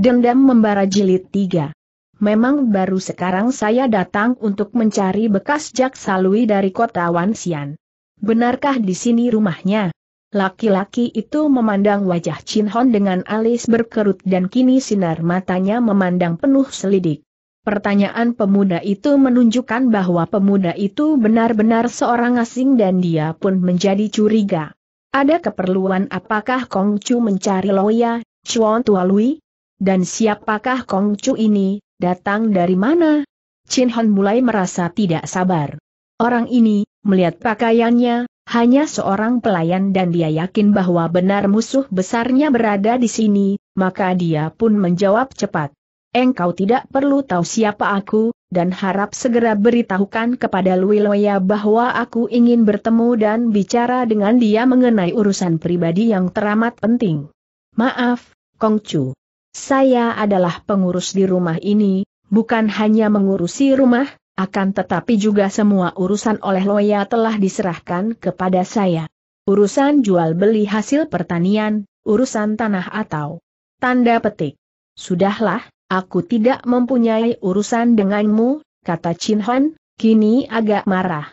Dendam Membara Jilid 3 Memang baru sekarang saya datang untuk mencari bekas Jaksa Salui dari kota Wansian. Benarkah di sini rumahnya? Laki-laki itu memandang wajah Chin Hon dengan alis berkerut dan kini sinar matanya memandang penuh selidik. Pertanyaan pemuda itu menunjukkan bahwa pemuda itu benar-benar seorang asing dan dia pun menjadi curiga. Ada keperluan apakah Kong Chu mencari Loya, Chuan Tua Lui? Dan siapakah Kong Chu ini, datang dari mana? Chin Hon mulai merasa tidak sabar. Orang ini, melihat pakaiannya, hanya seorang pelayan dan dia yakin bahwa benar musuh besarnya berada di sini, maka dia pun menjawab cepat. Engkau tidak perlu tahu siapa aku, dan harap segera beritahukan kepada Loya bahwa aku ingin bertemu dan bicara dengan dia mengenai urusan pribadi yang teramat penting. Maaf, Kongcu. Saya adalah pengurus di rumah ini, bukan hanya mengurusi rumah, akan tetapi juga semua urusan oleh Loya telah diserahkan kepada saya. Urusan jual beli hasil pertanian, urusan tanah atau tanda petik. Sudahlah, aku tidak mempunyai urusan denganmu, kata Chin Han, kini agak marah.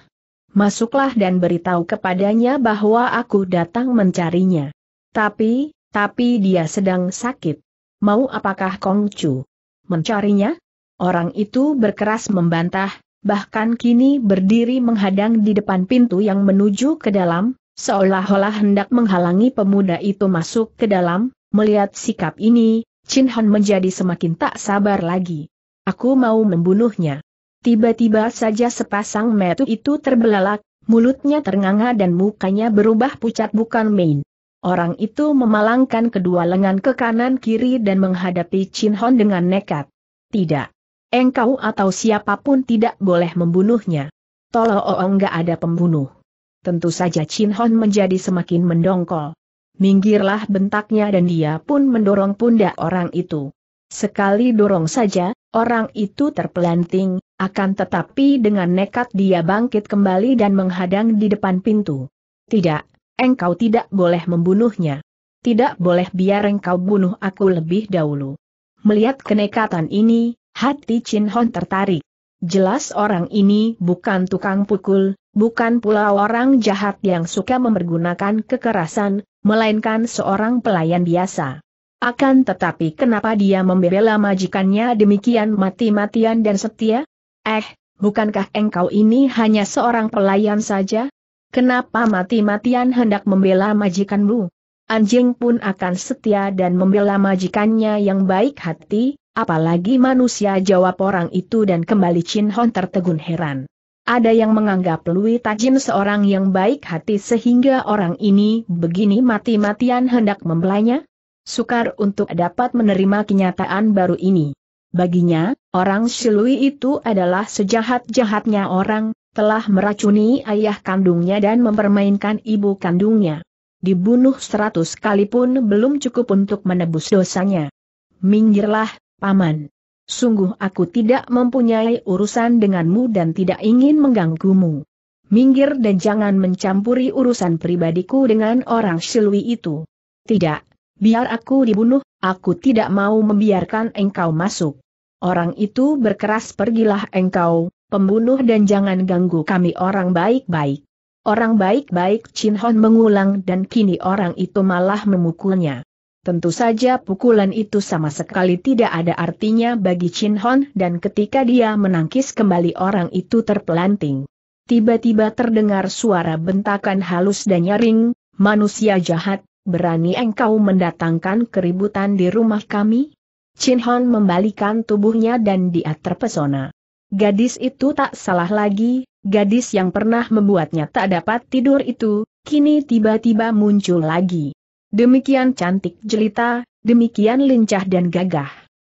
Masuklah dan beritahu kepadanya bahwa aku datang mencarinya. Tapi, tapi dia sedang sakit. Mau apakah Kong Chu? Mencarinya? Orang itu berkeras membantah, bahkan kini berdiri menghadang di depan pintu yang menuju ke dalam, seolah-olah hendak menghalangi pemuda itu masuk ke dalam, melihat sikap ini, Chin Han menjadi semakin tak sabar lagi. Aku mau membunuhnya. Tiba-tiba saja sepasang metu itu terbelalak, mulutnya ternganga dan mukanya berubah pucat bukan main. Orang itu memalangkan kedua lengan ke kanan kiri dan menghadapi Chin Hon dengan nekat. Tidak. Engkau atau siapapun tidak boleh membunuhnya. Tolong, oh, oh ada pembunuh. Tentu saja Chin Hon menjadi semakin mendongkol. Minggirlah bentaknya dan dia pun mendorong pundak orang itu. Sekali dorong saja, orang itu terpelanting, akan tetapi dengan nekat dia bangkit kembali dan menghadang di depan pintu. Tidak, Engkau tidak boleh membunuhnya. Tidak boleh biar engkau bunuh aku lebih dahulu. Melihat kenekatan ini, hati Chin Hon tertarik. Jelas orang ini bukan tukang pukul, bukan pula orang jahat yang suka mempergunakan kekerasan, melainkan seorang pelayan biasa. Akan tetapi kenapa dia membela majikannya demikian mati-matian dan setia? Eh, bukankah engkau ini hanya seorang pelayan saja? Kenapa mati-matian hendak membela majikanmu? Anjing pun akan setia dan membela majikannya yang baik hati, apalagi manusia jawab orang itu dan kembali Chin Hon tertegun heran. Ada yang menganggap Lui Tajin seorang yang baik hati sehingga orang ini begini mati-matian hendak membelanya? Sukar untuk dapat menerima kenyataan baru ini. Baginya, orang Shilui itu adalah sejahat-jahatnya orang, telah meracuni ayah kandungnya dan mempermainkan ibu kandungnya. Dibunuh seratus kali pun belum cukup untuk menebus dosanya. Minggirlah, Paman. Sungguh aku tidak mempunyai urusan denganmu dan tidak ingin mengganggumu. Minggir dan jangan mencampuri urusan pribadiku dengan orang silwi itu. Tidak, biar aku dibunuh, aku tidak mau membiarkan engkau masuk. Orang itu berkeras pergilah engkau, pembunuh dan jangan ganggu kami orang baik-baik. Orang baik-baik Chin Hon mengulang dan kini orang itu malah memukulnya. Tentu saja pukulan itu sama sekali tidak ada artinya bagi Chin Hon dan ketika dia menangkis kembali orang itu terpelanting. Tiba-tiba terdengar suara bentakan halus dan nyaring, manusia jahat, berani engkau mendatangkan keributan di rumah kami? Chin Hon membalikan tubuhnya dan dia terpesona. Gadis itu tak salah lagi, gadis yang pernah membuatnya tak dapat tidur itu, kini tiba-tiba muncul lagi. Demikian cantik jelita, demikian lincah dan gagah.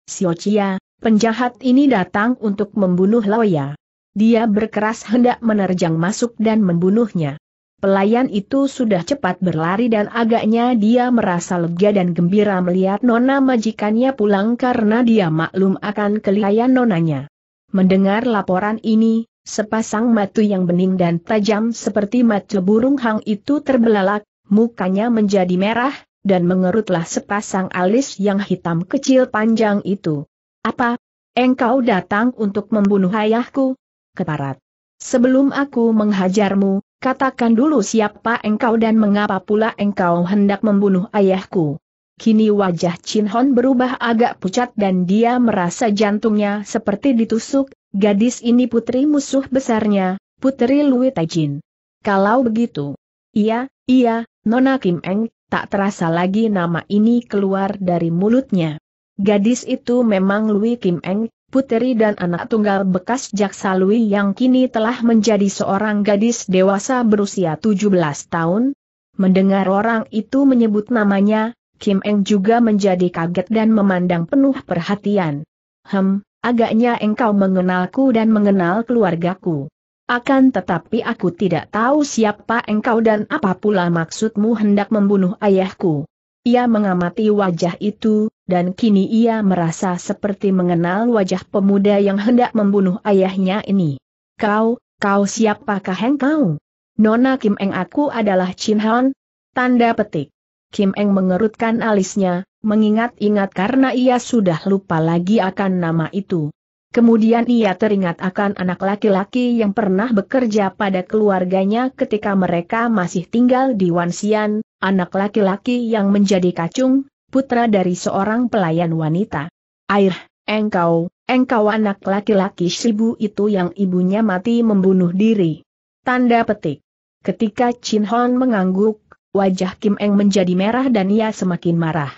Siocia, penjahat ini datang untuk membunuh Loya. Dia berkeras hendak menerjang masuk dan membunuhnya. Pelayan itu sudah cepat berlari dan agaknya dia merasa lega dan gembira melihat nona majikannya pulang karena dia maklum akan kelihayan nonanya. Mendengar laporan ini, sepasang matu yang bening dan tajam seperti mata burung hang itu terbelalak, mukanya menjadi merah, dan mengerutlah sepasang alis yang hitam kecil panjang itu. Apa? Engkau datang untuk membunuh ayahku? Keparat. Sebelum aku menghajarmu, katakan dulu siapa engkau dan mengapa pula engkau hendak membunuh ayahku. Kini wajah Chin Hon berubah agak pucat dan dia merasa jantungnya seperti ditusuk, gadis ini putri musuh besarnya, putri Lui Taijin. Kalau begitu, iya, iya, Nona Kim Eng, tak terasa lagi nama ini keluar dari mulutnya. Gadis itu memang Lui Kim Eng, putri dan anak tunggal bekas jaksa Lui yang kini telah menjadi seorang gadis dewasa berusia 17 tahun. Mendengar orang itu menyebut namanya, Kim Eng juga menjadi kaget dan memandang penuh perhatian. Hem, agaknya engkau mengenalku dan mengenal keluargaku. Akan tetapi aku tidak tahu siapa engkau dan apa pula maksudmu hendak membunuh ayahku. Ia mengamati wajah itu, dan kini ia merasa seperti mengenal wajah pemuda yang hendak membunuh ayahnya ini. Kau, kau siapakah engkau? Nona Kim Eng aku adalah Chin Han? Tanda petik. Kim Eng mengerutkan alisnya, mengingat-ingat karena ia sudah lupa lagi akan nama itu. Kemudian ia teringat akan anak laki-laki yang pernah bekerja pada keluarganya ketika mereka masih tinggal di Wansian, anak laki-laki yang menjadi kacung, putra dari seorang pelayan wanita. Air, engkau, engkau anak laki-laki Shibu itu yang ibunya mati membunuh diri. Tanda petik. Ketika Chin Hon mengangguk, Wajah Kim Eng menjadi merah dan ia semakin marah.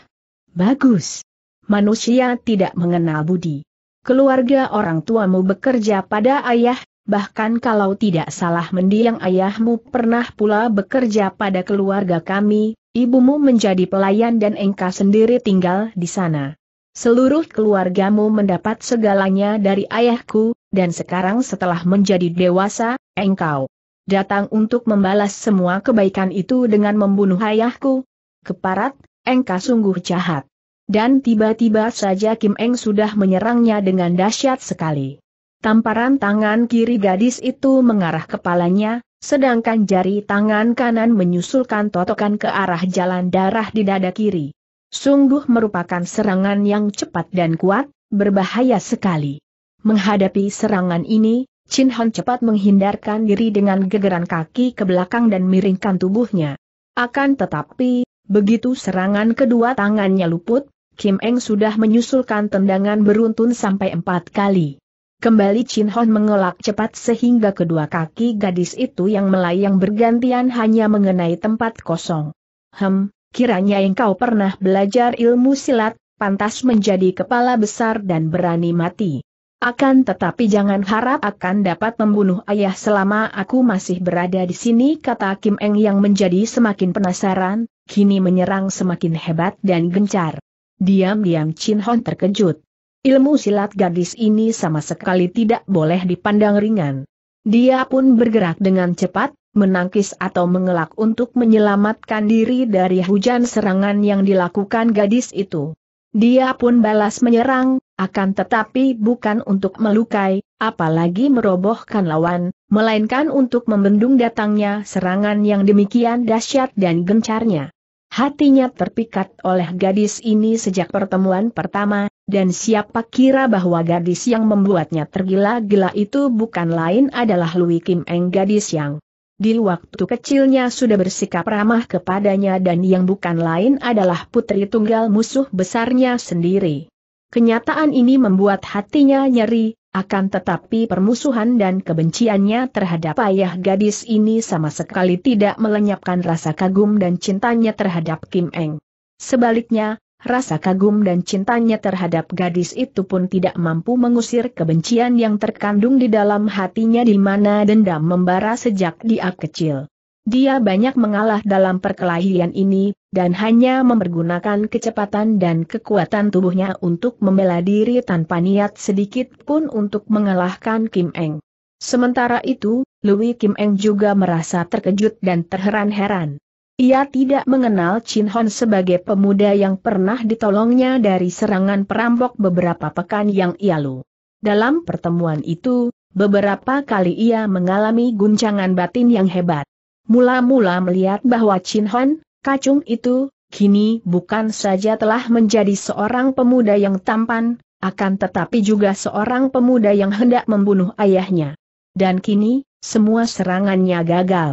Bagus. Manusia tidak mengenal budi. Keluarga orang tuamu bekerja pada ayah, bahkan kalau tidak salah mendiang ayahmu pernah pula bekerja pada keluarga kami, ibumu menjadi pelayan dan engkau sendiri tinggal di sana. Seluruh keluargamu mendapat segalanya dari ayahku, dan sekarang setelah menjadi dewasa, engkau datang untuk membalas semua kebaikan itu dengan membunuh ayahku. Keparat, engkau sungguh jahat. Dan tiba-tiba saja Kim Eng sudah menyerangnya dengan dahsyat sekali. Tamparan tangan kiri gadis itu mengarah kepalanya, sedangkan jari tangan kanan menyusulkan totokan ke arah jalan darah di dada kiri. Sungguh merupakan serangan yang cepat dan kuat, berbahaya sekali. Menghadapi serangan ini, Chin Hon cepat menghindarkan diri dengan gegeran kaki ke belakang dan miringkan tubuhnya. Akan tetapi, begitu serangan kedua tangannya luput, Kim Eng sudah menyusulkan tendangan beruntun sampai empat kali. Kembali Chin Hon mengelak cepat sehingga kedua kaki gadis itu yang melayang bergantian hanya mengenai tempat kosong. Hem, kiranya engkau pernah belajar ilmu silat, pantas menjadi kepala besar dan berani mati. Akan tetapi jangan harap akan dapat membunuh ayah selama aku masih berada di sini kata Kim Eng yang menjadi semakin penasaran, kini menyerang semakin hebat dan gencar. Diam-diam Chin Hon terkejut. Ilmu silat gadis ini sama sekali tidak boleh dipandang ringan. Dia pun bergerak dengan cepat, menangkis atau mengelak untuk menyelamatkan diri dari hujan serangan yang dilakukan gadis itu. Dia pun balas menyerang, akan tetapi bukan untuk melukai, apalagi merobohkan lawan, melainkan untuk membendung datangnya serangan yang demikian dahsyat dan gencarnya. Hatinya terpikat oleh gadis ini sejak pertemuan pertama, dan siapa kira bahwa gadis yang membuatnya tergila-gila itu bukan lain adalah Lui Kim Eng gadis yang di waktu kecilnya sudah bersikap ramah kepadanya dan yang bukan lain adalah putri tunggal musuh besarnya sendiri. Kenyataan ini membuat hatinya nyeri, akan tetapi permusuhan dan kebenciannya terhadap ayah gadis ini sama sekali tidak melenyapkan rasa kagum dan cintanya terhadap Kim Eng. Sebaliknya, rasa kagum dan cintanya terhadap gadis itu pun tidak mampu mengusir kebencian yang terkandung di dalam hatinya di mana dendam membara sejak dia kecil. Dia banyak mengalah dalam perkelahian ini, dan hanya mempergunakan kecepatan dan kekuatan tubuhnya untuk membela diri tanpa niat sedikit pun untuk mengalahkan Kim Eng. Sementara itu, Louis Kim Eng juga merasa terkejut dan terheran-heran. Ia tidak mengenal Chin Hon sebagai pemuda yang pernah ditolongnya dari serangan perampok beberapa pekan yang lalu. Dalam pertemuan itu, beberapa kali ia mengalami guncangan batin yang hebat. Mula-mula melihat bahwa Chin Hon, kacung itu, kini bukan saja telah menjadi seorang pemuda yang tampan, akan tetapi juga seorang pemuda yang hendak membunuh ayahnya. Dan kini, semua serangannya gagal.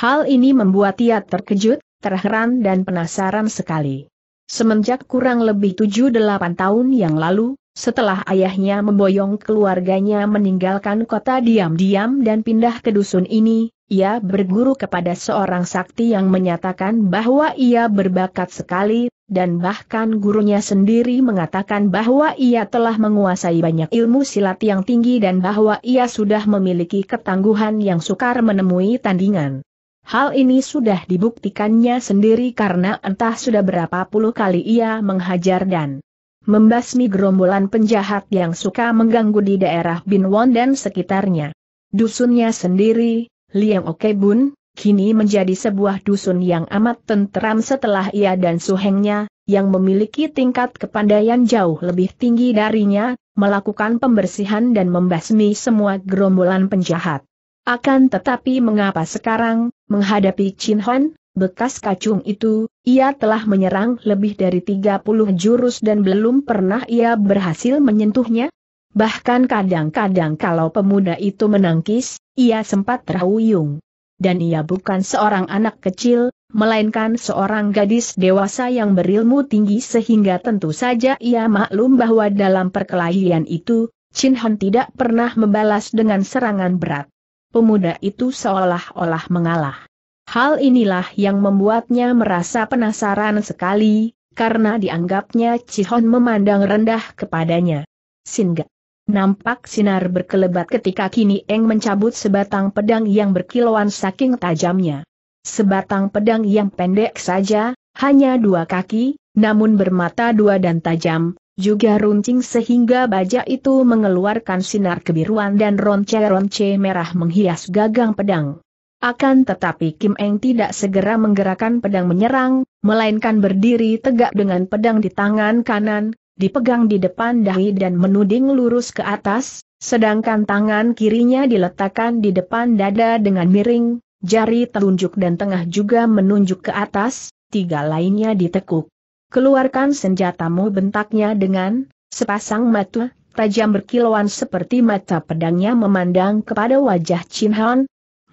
Hal ini membuat ia terkejut, terheran dan penasaran sekali. Semenjak kurang lebih 7-8 tahun yang lalu, setelah ayahnya memboyong keluarganya meninggalkan kota diam-diam dan pindah ke dusun ini, ia berguru kepada seorang sakti yang menyatakan bahwa ia berbakat sekali, dan bahkan gurunya sendiri mengatakan bahwa ia telah menguasai banyak ilmu silat yang tinggi dan bahwa ia sudah memiliki ketangguhan yang sukar menemui tandingan. Hal ini sudah dibuktikannya sendiri karena entah sudah berapa puluh kali ia menghajar dan membasmi gerombolan penjahat yang suka mengganggu di daerah Binwon dan sekitarnya. Dusunnya sendiri, Liang Okebun, kini menjadi sebuah dusun yang amat tenteram setelah ia dan suhengnya, yang memiliki tingkat kepandaian jauh lebih tinggi darinya, melakukan pembersihan dan membasmi semua gerombolan penjahat. Akan tetapi mengapa sekarang, menghadapi Chin Hon, bekas kacung itu, ia telah menyerang lebih dari 30 jurus dan belum pernah ia berhasil menyentuhnya. Bahkan kadang-kadang kalau pemuda itu menangkis, ia sempat terhuyung. Dan ia bukan seorang anak kecil, melainkan seorang gadis dewasa yang berilmu tinggi sehingga tentu saja ia maklum bahwa dalam perkelahian itu, Chin Han tidak pernah membalas dengan serangan berat. Pemuda itu seolah-olah mengalah. Hal inilah yang membuatnya merasa penasaran sekali, karena dianggapnya Cihon memandang rendah kepadanya. Singa. Nampak sinar berkelebat ketika kini Eng mencabut sebatang pedang yang berkilauan saking tajamnya. Sebatang pedang yang pendek saja, hanya dua kaki, namun bermata dua dan tajam, juga runcing sehingga baja itu mengeluarkan sinar kebiruan dan ronce-ronce merah menghias gagang pedang. Akan tetapi Kim Eng tidak segera menggerakkan pedang menyerang, melainkan berdiri tegak dengan pedang di tangan kanan, dipegang di depan dahi dan menuding lurus ke atas, sedangkan tangan kirinya diletakkan di depan dada dengan miring, jari telunjuk dan tengah juga menunjuk ke atas, tiga lainnya ditekuk. Keluarkan senjatamu bentaknya dengan sepasang mata tajam berkilauan seperti mata pedangnya memandang kepada wajah Chin Han,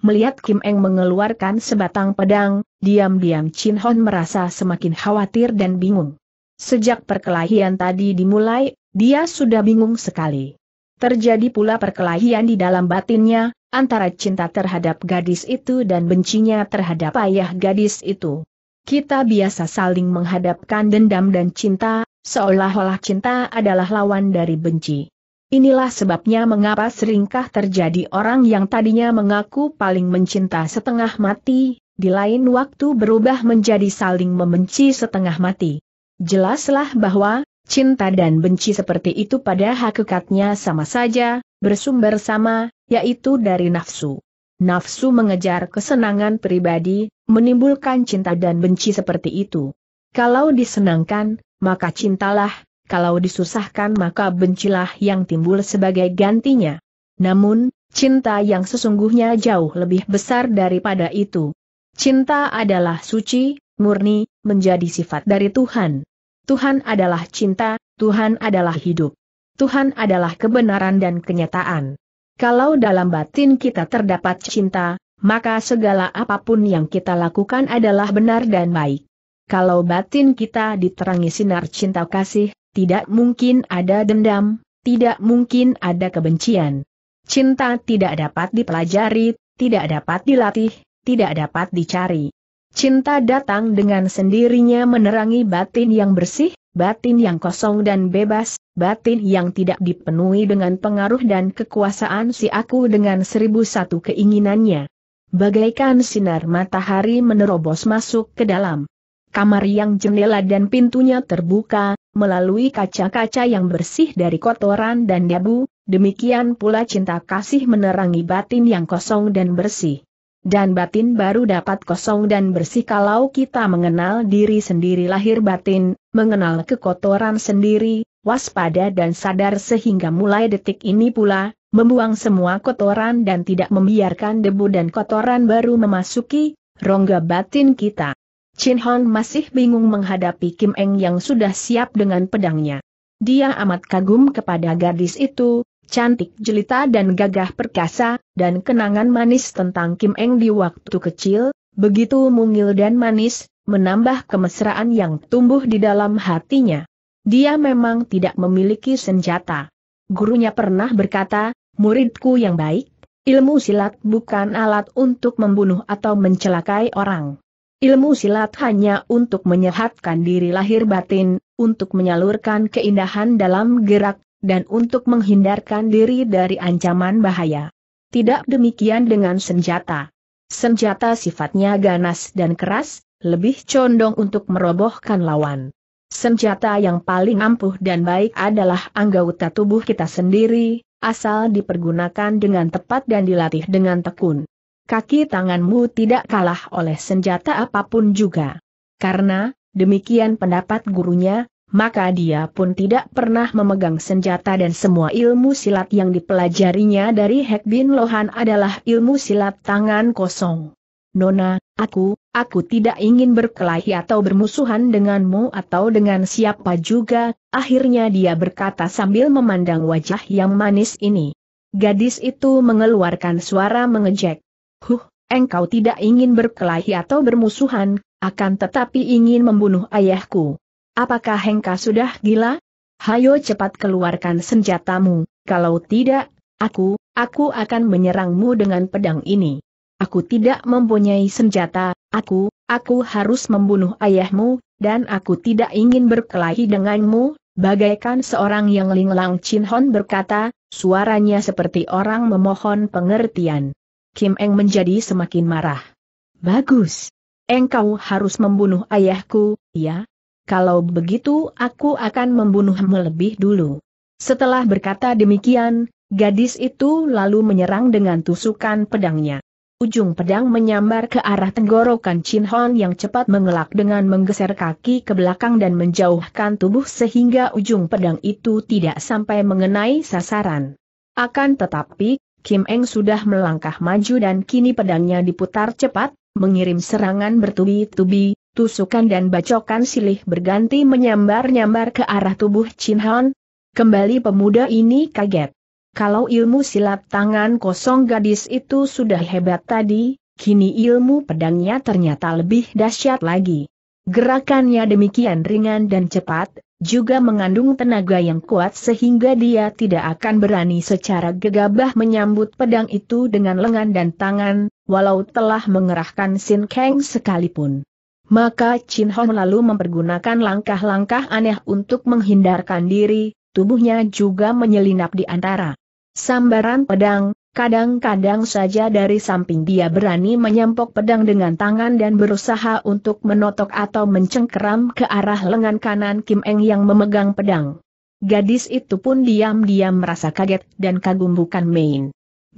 Melihat Kim Eng mengeluarkan sebatang pedang, diam-diam Chin Hon merasa semakin khawatir dan bingung. Sejak perkelahian tadi dimulai, dia sudah bingung sekali. Terjadi pula perkelahian di dalam batinnya, antara cinta terhadap gadis itu dan bencinya terhadap ayah gadis itu. Kita biasa saling menghadapkan dendam dan cinta, seolah-olah cinta adalah lawan dari benci. Inilah sebabnya mengapa seringkah terjadi orang yang tadinya mengaku paling mencinta setengah mati, di lain waktu berubah menjadi saling membenci setengah mati. Jelaslah bahwa, cinta dan benci seperti itu pada hakikatnya sama saja, bersumber sama, yaitu dari nafsu. Nafsu mengejar kesenangan pribadi, menimbulkan cinta dan benci seperti itu. Kalau disenangkan, maka cintalah, kalau disusahkan maka bencilah yang timbul sebagai gantinya. Namun, cinta yang sesungguhnya jauh lebih besar daripada itu. Cinta adalah suci, murni, menjadi sifat dari Tuhan. Tuhan adalah cinta, Tuhan adalah hidup. Tuhan adalah kebenaran dan kenyataan. Kalau dalam batin kita terdapat cinta, maka segala apapun yang kita lakukan adalah benar dan baik. Kalau batin kita diterangi sinar cinta kasih, tidak mungkin ada dendam, tidak mungkin ada kebencian. Cinta tidak dapat dipelajari, tidak dapat dilatih, tidak dapat dicari. Cinta datang dengan sendirinya menerangi batin yang bersih, batin yang kosong dan bebas, batin yang tidak dipenuhi dengan pengaruh dan kekuasaan si aku dengan seribu satu keinginannya. Bagaikan sinar matahari menerobos masuk ke dalam Kamar yang jendela dan pintunya terbuka, melalui kaca-kaca yang bersih dari kotoran dan debu, demikian pula cinta kasih menerangi batin yang kosong dan bersih. Dan batin baru dapat kosong dan bersih kalau kita mengenal diri sendiri lahir batin, mengenal kekotoran sendiri, waspada dan sadar sehingga mulai detik ini pula, membuang semua kotoran dan tidak membiarkan debu dan kotoran baru memasuki rongga batin kita. Chin Hon masih bingung menghadapi Kim Eng yang sudah siap dengan pedangnya. Dia amat kagum kepada gadis itu, cantik jelita dan gagah perkasa, dan kenangan manis tentang Kim Eng di waktu kecil, begitu mungil dan manis, menambah kemesraan yang tumbuh di dalam hatinya. Dia memang tidak memiliki senjata. Gurunya pernah berkata, muridku yang baik, ilmu silat bukan alat untuk membunuh atau mencelakai orang. Ilmu silat hanya untuk menyehatkan diri lahir batin, untuk menyalurkan keindahan dalam gerak, dan untuk menghindarkan diri dari ancaman bahaya. Tidak demikian dengan senjata. Senjata sifatnya ganas dan keras, lebih condong untuk merobohkan lawan. Senjata yang paling ampuh dan baik adalah anggota tubuh kita sendiri, asal dipergunakan dengan tepat dan dilatih dengan tekun kaki tanganmu tidak kalah oleh senjata apapun juga. Karena, demikian pendapat gurunya, maka dia pun tidak pernah memegang senjata dan semua ilmu silat yang dipelajarinya dari Bin Lohan adalah ilmu silat tangan kosong. Nona, aku, aku tidak ingin berkelahi atau bermusuhan denganmu atau dengan siapa juga, akhirnya dia berkata sambil memandang wajah yang manis ini. Gadis itu mengeluarkan suara mengejek. Huh, engkau tidak ingin berkelahi atau bermusuhan, akan tetapi ingin membunuh ayahku. Apakah engkau sudah gila? Hayo cepat keluarkan senjatamu, kalau tidak, aku, aku akan menyerangmu dengan pedang ini. Aku tidak mempunyai senjata, aku, aku harus membunuh ayahmu, dan aku tidak ingin berkelahi denganmu, bagaikan seorang yang linglang Chin Hon berkata, suaranya seperti orang memohon pengertian. Kim Eng menjadi semakin marah. Bagus. Engkau harus membunuh ayahku, ya? Kalau begitu aku akan membunuhmu lebih dulu. Setelah berkata demikian, gadis itu lalu menyerang dengan tusukan pedangnya. Ujung pedang menyambar ke arah tenggorokan Chin Hon yang cepat mengelak dengan menggeser kaki ke belakang dan menjauhkan tubuh sehingga ujung pedang itu tidak sampai mengenai sasaran. Akan tetapi, Kim Eng sudah melangkah maju dan kini pedangnya diputar cepat, mengirim serangan bertubi-tubi, tusukan dan bacokan silih berganti menyambar-nyambar ke arah tubuh Chin Han. Kembali pemuda ini kaget. Kalau ilmu silat tangan kosong gadis itu sudah hebat tadi, kini ilmu pedangnya ternyata lebih dahsyat lagi. Gerakannya demikian ringan dan cepat, juga mengandung tenaga yang kuat sehingga dia tidak akan berani secara gegabah menyambut pedang itu dengan lengan dan tangan, walau telah mengerahkan Sin Kang sekalipun. Maka Chin Hong lalu mempergunakan langkah-langkah aneh untuk menghindarkan diri, tubuhnya juga menyelinap di antara sambaran pedang, Kadang-kadang saja dari samping dia berani menyempok pedang dengan tangan dan berusaha untuk menotok atau mencengkeram ke arah lengan kanan Kim Eng yang memegang pedang. Gadis itu pun diam-diam merasa kaget dan kagum bukan main.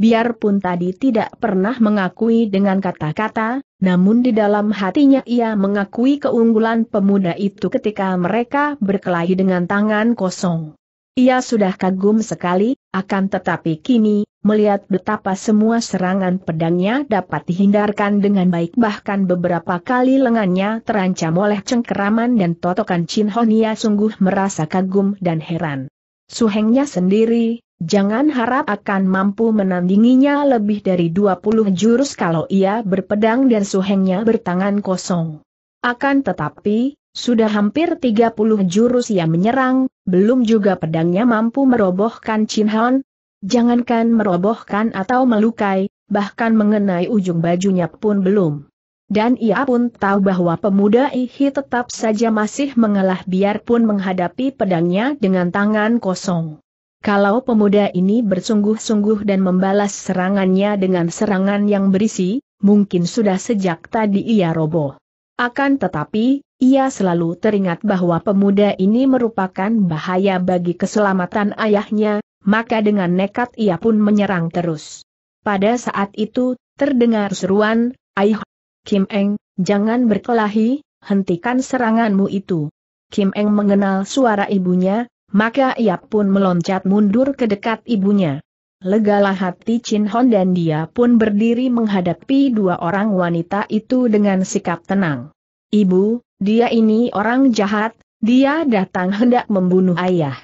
Biarpun tadi tidak pernah mengakui dengan kata-kata, namun di dalam hatinya ia mengakui keunggulan pemuda itu ketika mereka berkelahi dengan tangan kosong. Ia sudah kagum sekali, akan tetapi kini, melihat betapa semua serangan pedangnya dapat dihindarkan dengan baik bahkan beberapa kali lengannya terancam oleh cengkeraman dan totokan Chin ia sungguh merasa kagum dan heran. Suhengnya sendiri, jangan harap akan mampu menandinginya lebih dari 20 jurus kalau ia berpedang dan suhengnya bertangan kosong. Akan tetapi, sudah hampir 30 jurus ia menyerang, belum juga pedangnya mampu merobohkan Chin Han. Jangankan merobohkan atau melukai, bahkan mengenai ujung bajunya pun belum. Dan ia pun tahu bahwa pemuda Ihi tetap saja masih mengalah biarpun menghadapi pedangnya dengan tangan kosong. Kalau pemuda ini bersungguh-sungguh dan membalas serangannya dengan serangan yang berisi, mungkin sudah sejak tadi ia roboh. Akan tetapi, ia selalu teringat bahwa pemuda ini merupakan bahaya bagi keselamatan ayahnya, maka dengan nekat ia pun menyerang terus. Pada saat itu, terdengar seruan, Ayuh, Kim Eng, jangan berkelahi, hentikan seranganmu itu. Kim Eng mengenal suara ibunya, maka ia pun meloncat mundur ke dekat ibunya legalah hati Chin Hon dan dia pun berdiri menghadapi dua orang wanita itu dengan sikap tenang. Ibu, dia ini orang jahat, dia datang hendak membunuh ayah.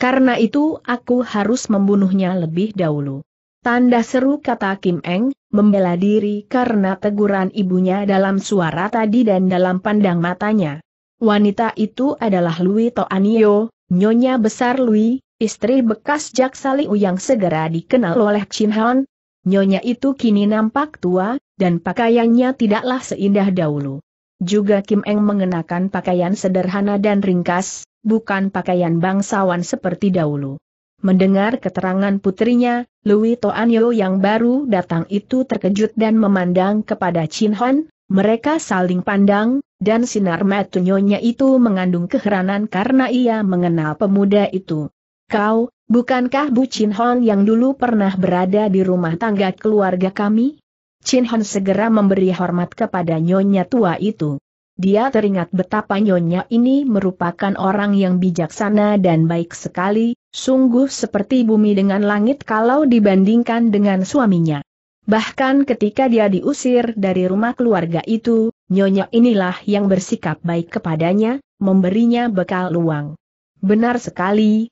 Karena itu aku harus membunuhnya lebih dahulu. Tanda seru kata Kim Eng, membela diri karena teguran ibunya dalam suara tadi dan dalam pandang matanya. Wanita itu adalah Louis Toanio, nyonya besar Louis istri bekas Jaksa Liu yang segera dikenal oleh Chin Han. Nyonya itu kini nampak tua, dan pakaiannya tidaklah seindah dahulu. Juga Kim Eng mengenakan pakaian sederhana dan ringkas, bukan pakaian bangsawan seperti dahulu. Mendengar keterangan putrinya, Louis Toanyo yang baru datang itu terkejut dan memandang kepada Chin Han, mereka saling pandang, dan sinar nyonya itu mengandung keheranan karena ia mengenal pemuda itu. Kau, bukankah Bu Chin Hon yang dulu pernah berada di rumah tangga keluarga kami? Chin Hon segera memberi hormat kepada nyonya tua itu. Dia teringat betapa nyonya ini merupakan orang yang bijaksana dan baik sekali, sungguh seperti bumi dengan langit kalau dibandingkan dengan suaminya. Bahkan ketika dia diusir dari rumah keluarga itu, nyonya inilah yang bersikap baik kepadanya, memberinya bekal luang. Benar sekali,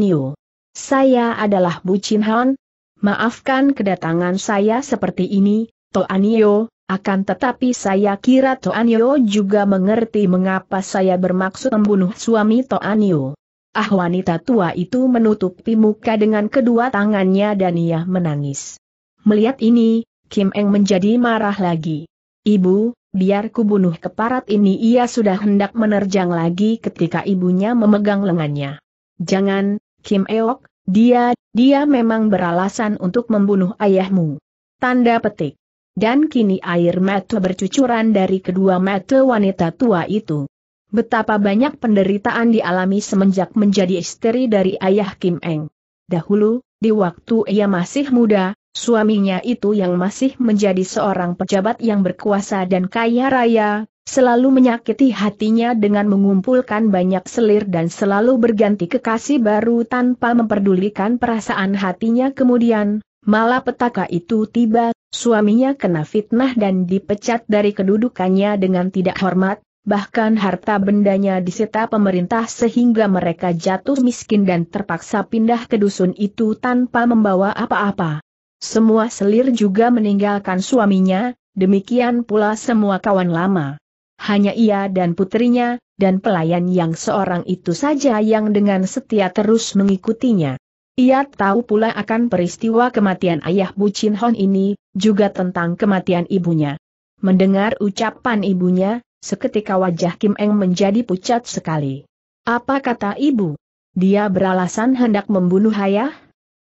Yu. Saya adalah Bu Chin Han. Maafkan kedatangan saya seperti ini, Yu, akan tetapi saya kira Yu juga mengerti mengapa saya bermaksud membunuh suami Yu. Ah wanita tua itu menutupi muka dengan kedua tangannya dan ia menangis. Melihat ini, Kim Eng menjadi marah lagi. Ibu, biar ku bunuh keparat ini ia sudah hendak menerjang lagi ketika ibunya memegang lengannya. Jangan, Kim Eok, dia, dia memang beralasan untuk membunuh ayahmu. Tanda petik. Dan kini air mata bercucuran dari kedua mata wanita tua itu. Betapa banyak penderitaan dialami semenjak menjadi istri dari ayah Kim Eng. Dahulu, di waktu ia masih muda, suaminya itu yang masih menjadi seorang pejabat yang berkuasa dan kaya raya, selalu menyakiti hatinya dengan mengumpulkan banyak selir dan selalu berganti kekasih baru tanpa memperdulikan perasaan hatinya kemudian, malah petaka itu tiba, suaminya kena fitnah dan dipecat dari kedudukannya dengan tidak hormat, bahkan harta bendanya disita pemerintah sehingga mereka jatuh miskin dan terpaksa pindah ke dusun itu tanpa membawa apa-apa. Semua selir juga meninggalkan suaminya, demikian pula semua kawan lama hanya ia dan putrinya, dan pelayan yang seorang itu saja yang dengan setia terus mengikutinya. Ia tahu pula akan peristiwa kematian ayah Bu Chin Hon ini, juga tentang kematian ibunya. Mendengar ucapan ibunya, seketika wajah Kim Eng menjadi pucat sekali. Apa kata ibu? Dia beralasan hendak membunuh ayah?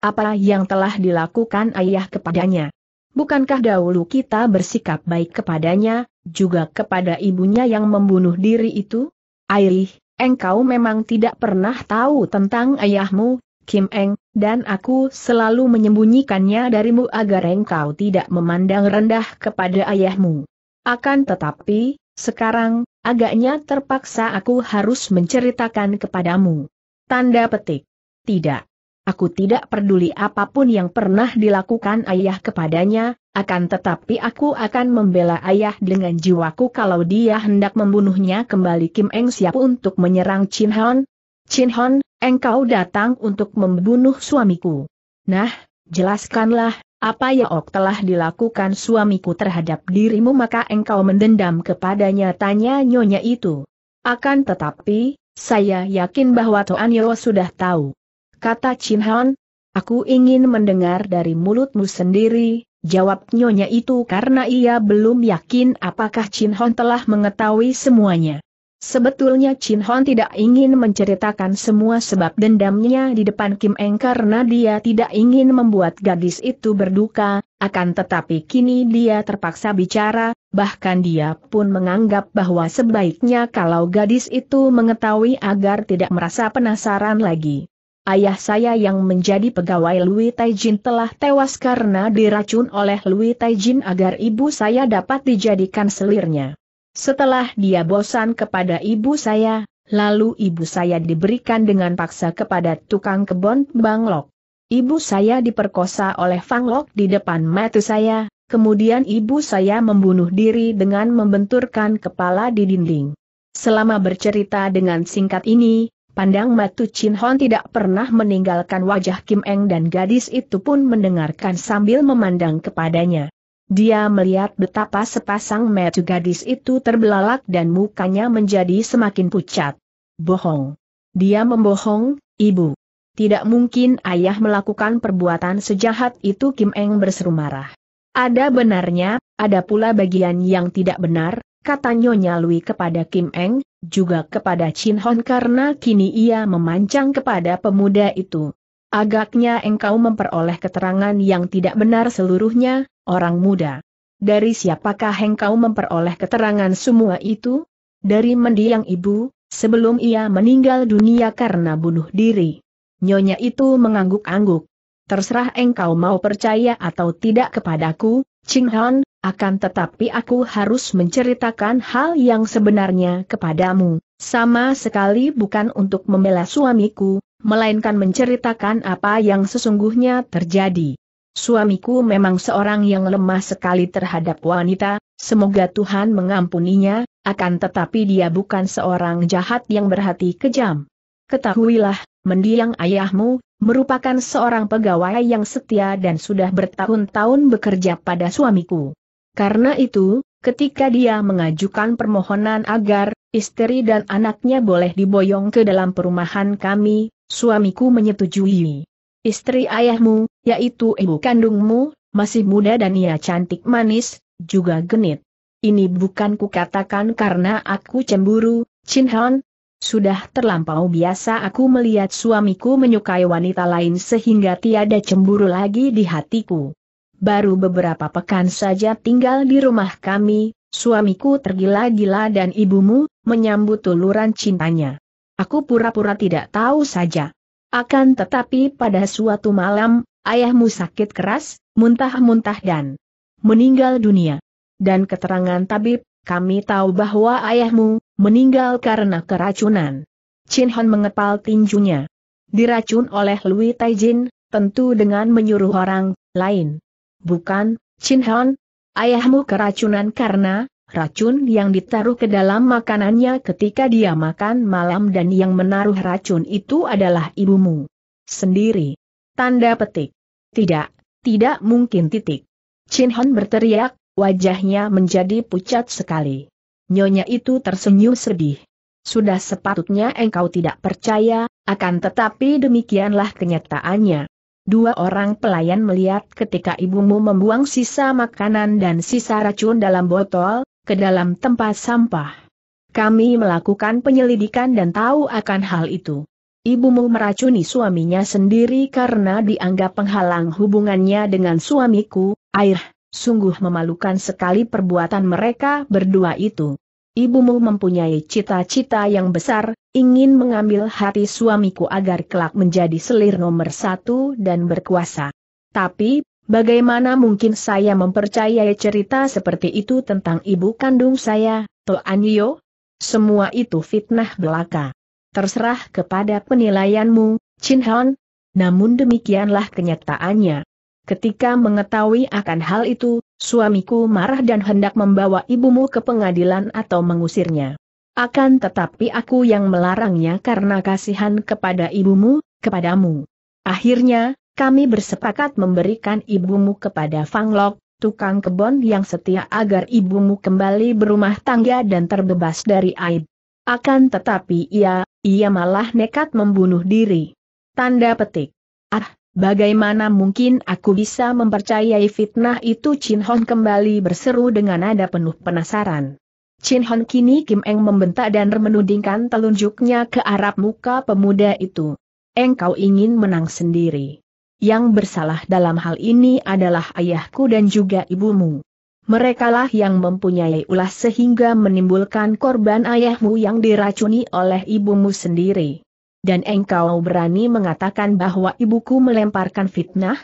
Apa yang telah dilakukan ayah kepadanya? Bukankah dahulu kita bersikap baik kepadanya, juga kepada ibunya yang membunuh diri itu? Airih, engkau memang tidak pernah tahu tentang ayahmu, Kim Eng, dan aku selalu menyembunyikannya darimu agar engkau tidak memandang rendah kepada ayahmu. Akan tetapi, sekarang, agaknya terpaksa aku harus menceritakan kepadamu. Tanda petik. Tidak. Aku tidak peduli apapun yang pernah dilakukan ayah kepadanya, akan tetapi aku akan membela ayah dengan jiwaku kalau dia hendak membunuhnya kembali Kim Eng siap untuk menyerang Chin Hon. Chin Hon, engkau datang untuk membunuh suamiku. Nah, jelaskanlah, apa Yaok telah dilakukan suamiku terhadap dirimu maka engkau mendendam kepadanya tanya nyonya itu. Akan tetapi, saya yakin bahwa Toan Yeo sudah tahu. Kata Chin Hon, aku ingin mendengar dari mulutmu sendiri, Jawab nyonya itu karena ia belum yakin apakah Chin Hon telah mengetahui semuanya. Sebetulnya Chin Hon tidak ingin menceritakan semua sebab dendamnya di depan Kim Eng karena dia tidak ingin membuat gadis itu berduka, akan tetapi kini dia terpaksa bicara, bahkan dia pun menganggap bahwa sebaiknya kalau gadis itu mengetahui agar tidak merasa penasaran lagi ayah saya yang menjadi pegawai Lui Taijin telah tewas karena diracun oleh Lui Taijin agar ibu saya dapat dijadikan selirnya. Setelah dia bosan kepada ibu saya, lalu ibu saya diberikan dengan paksa kepada tukang kebun Banglok. Ibu saya diperkosa oleh Lok di depan mata saya, kemudian ibu saya membunuh diri dengan membenturkan kepala di dinding. Selama bercerita dengan singkat ini, Pandang Matu Chin Hon tidak pernah meninggalkan wajah Kim Eng dan gadis itu pun mendengarkan sambil memandang kepadanya. Dia melihat betapa sepasang mata gadis itu terbelalak dan mukanya menjadi semakin pucat. Bohong. Dia membohong, ibu. Tidak mungkin ayah melakukan perbuatan sejahat itu Kim Eng berseru marah. Ada benarnya, ada pula bagian yang tidak benar, kata Nyonya Lui kepada Kim Eng, juga kepada Chin Hon karena kini ia memancang kepada pemuda itu. Agaknya engkau memperoleh keterangan yang tidak benar seluruhnya, orang muda. Dari siapakah engkau memperoleh keterangan semua itu? Dari mendiang ibu, sebelum ia meninggal dunia karena bunuh diri. Nyonya itu mengangguk-angguk. Terserah engkau mau percaya atau tidak kepadaku, Ching akan tetapi aku harus menceritakan hal yang sebenarnya kepadamu, sama sekali bukan untuk membela suamiku, melainkan menceritakan apa yang sesungguhnya terjadi. Suamiku memang seorang yang lemah sekali terhadap wanita, semoga Tuhan mengampuninya, akan tetapi dia bukan seorang jahat yang berhati kejam. Ketahuilah, mendiang ayahmu, merupakan seorang pegawai yang setia dan sudah bertahun-tahun bekerja pada suamiku. Karena itu, ketika dia mengajukan permohonan agar istri dan anaknya boleh diboyong ke dalam perumahan kami, suamiku menyetujui. Istri ayahmu, yaitu ibu kandungmu, masih muda dan ia cantik manis, juga genit. Ini bukan kukatakan karena aku cemburu, Chin Han, sudah terlampau biasa aku melihat suamiku menyukai wanita lain sehingga tiada cemburu lagi di hatiku. Baru beberapa pekan saja tinggal di rumah kami, suamiku tergila-gila dan ibumu, menyambut tuluran cintanya. Aku pura-pura tidak tahu saja. Akan tetapi pada suatu malam, ayahmu sakit keras, muntah-muntah dan meninggal dunia. Dan keterangan tabib, kami tahu bahwa ayahmu meninggal karena keracunan. Chin Hon mengepal tinjunya. Diracun oleh Lui Taijin, tentu dengan menyuruh orang lain. Bukan, Chin Hon, ayahmu keracunan karena racun yang ditaruh ke dalam makanannya ketika dia makan malam dan yang menaruh racun itu adalah ibumu sendiri. Tanda petik. Tidak, tidak mungkin titik. Chin Hon berteriak, wajahnya menjadi pucat sekali. Nyonya itu tersenyum sedih. Sudah sepatutnya engkau tidak percaya, akan tetapi demikianlah kenyataannya. Dua orang pelayan melihat ketika ibumu membuang sisa makanan dan sisa racun dalam botol, ke dalam tempat sampah. Kami melakukan penyelidikan dan tahu akan hal itu. Ibumu meracuni suaminya sendiri karena dianggap penghalang hubungannya dengan suamiku, air. Sungguh memalukan sekali perbuatan mereka berdua itu. Ibumu mempunyai cita-cita yang besar, ingin mengambil hati suamiku agar kelak menjadi selir nomor satu dan berkuasa. Tapi, bagaimana mungkin saya mempercayai cerita seperti itu tentang ibu kandung saya, Anio? Semua itu fitnah belaka. Terserah kepada penilaianmu, Chin Hon. Namun demikianlah kenyataannya. Ketika mengetahui akan hal itu, suamiku marah dan hendak membawa ibumu ke pengadilan atau mengusirnya. Akan tetapi aku yang melarangnya karena kasihan kepada ibumu, kepadamu. Akhirnya, kami bersepakat memberikan ibumu kepada Fang Lok, tukang kebon yang setia agar ibumu kembali berumah tangga dan terbebas dari aib. Akan tetapi ia, ia malah nekat membunuh diri. Tanda petik. Ah, Bagaimana mungkin aku bisa mempercayai fitnah itu Chin Hon kembali berseru dengan nada penuh penasaran. Chin Hon kini Kim Eng membentak dan menudingkan telunjuknya ke arah muka pemuda itu. Engkau ingin menang sendiri. Yang bersalah dalam hal ini adalah ayahku dan juga ibumu. Merekalah yang mempunyai ulah sehingga menimbulkan korban ayahmu yang diracuni oleh ibumu sendiri. Dan engkau berani mengatakan bahwa ibuku melemparkan fitnah?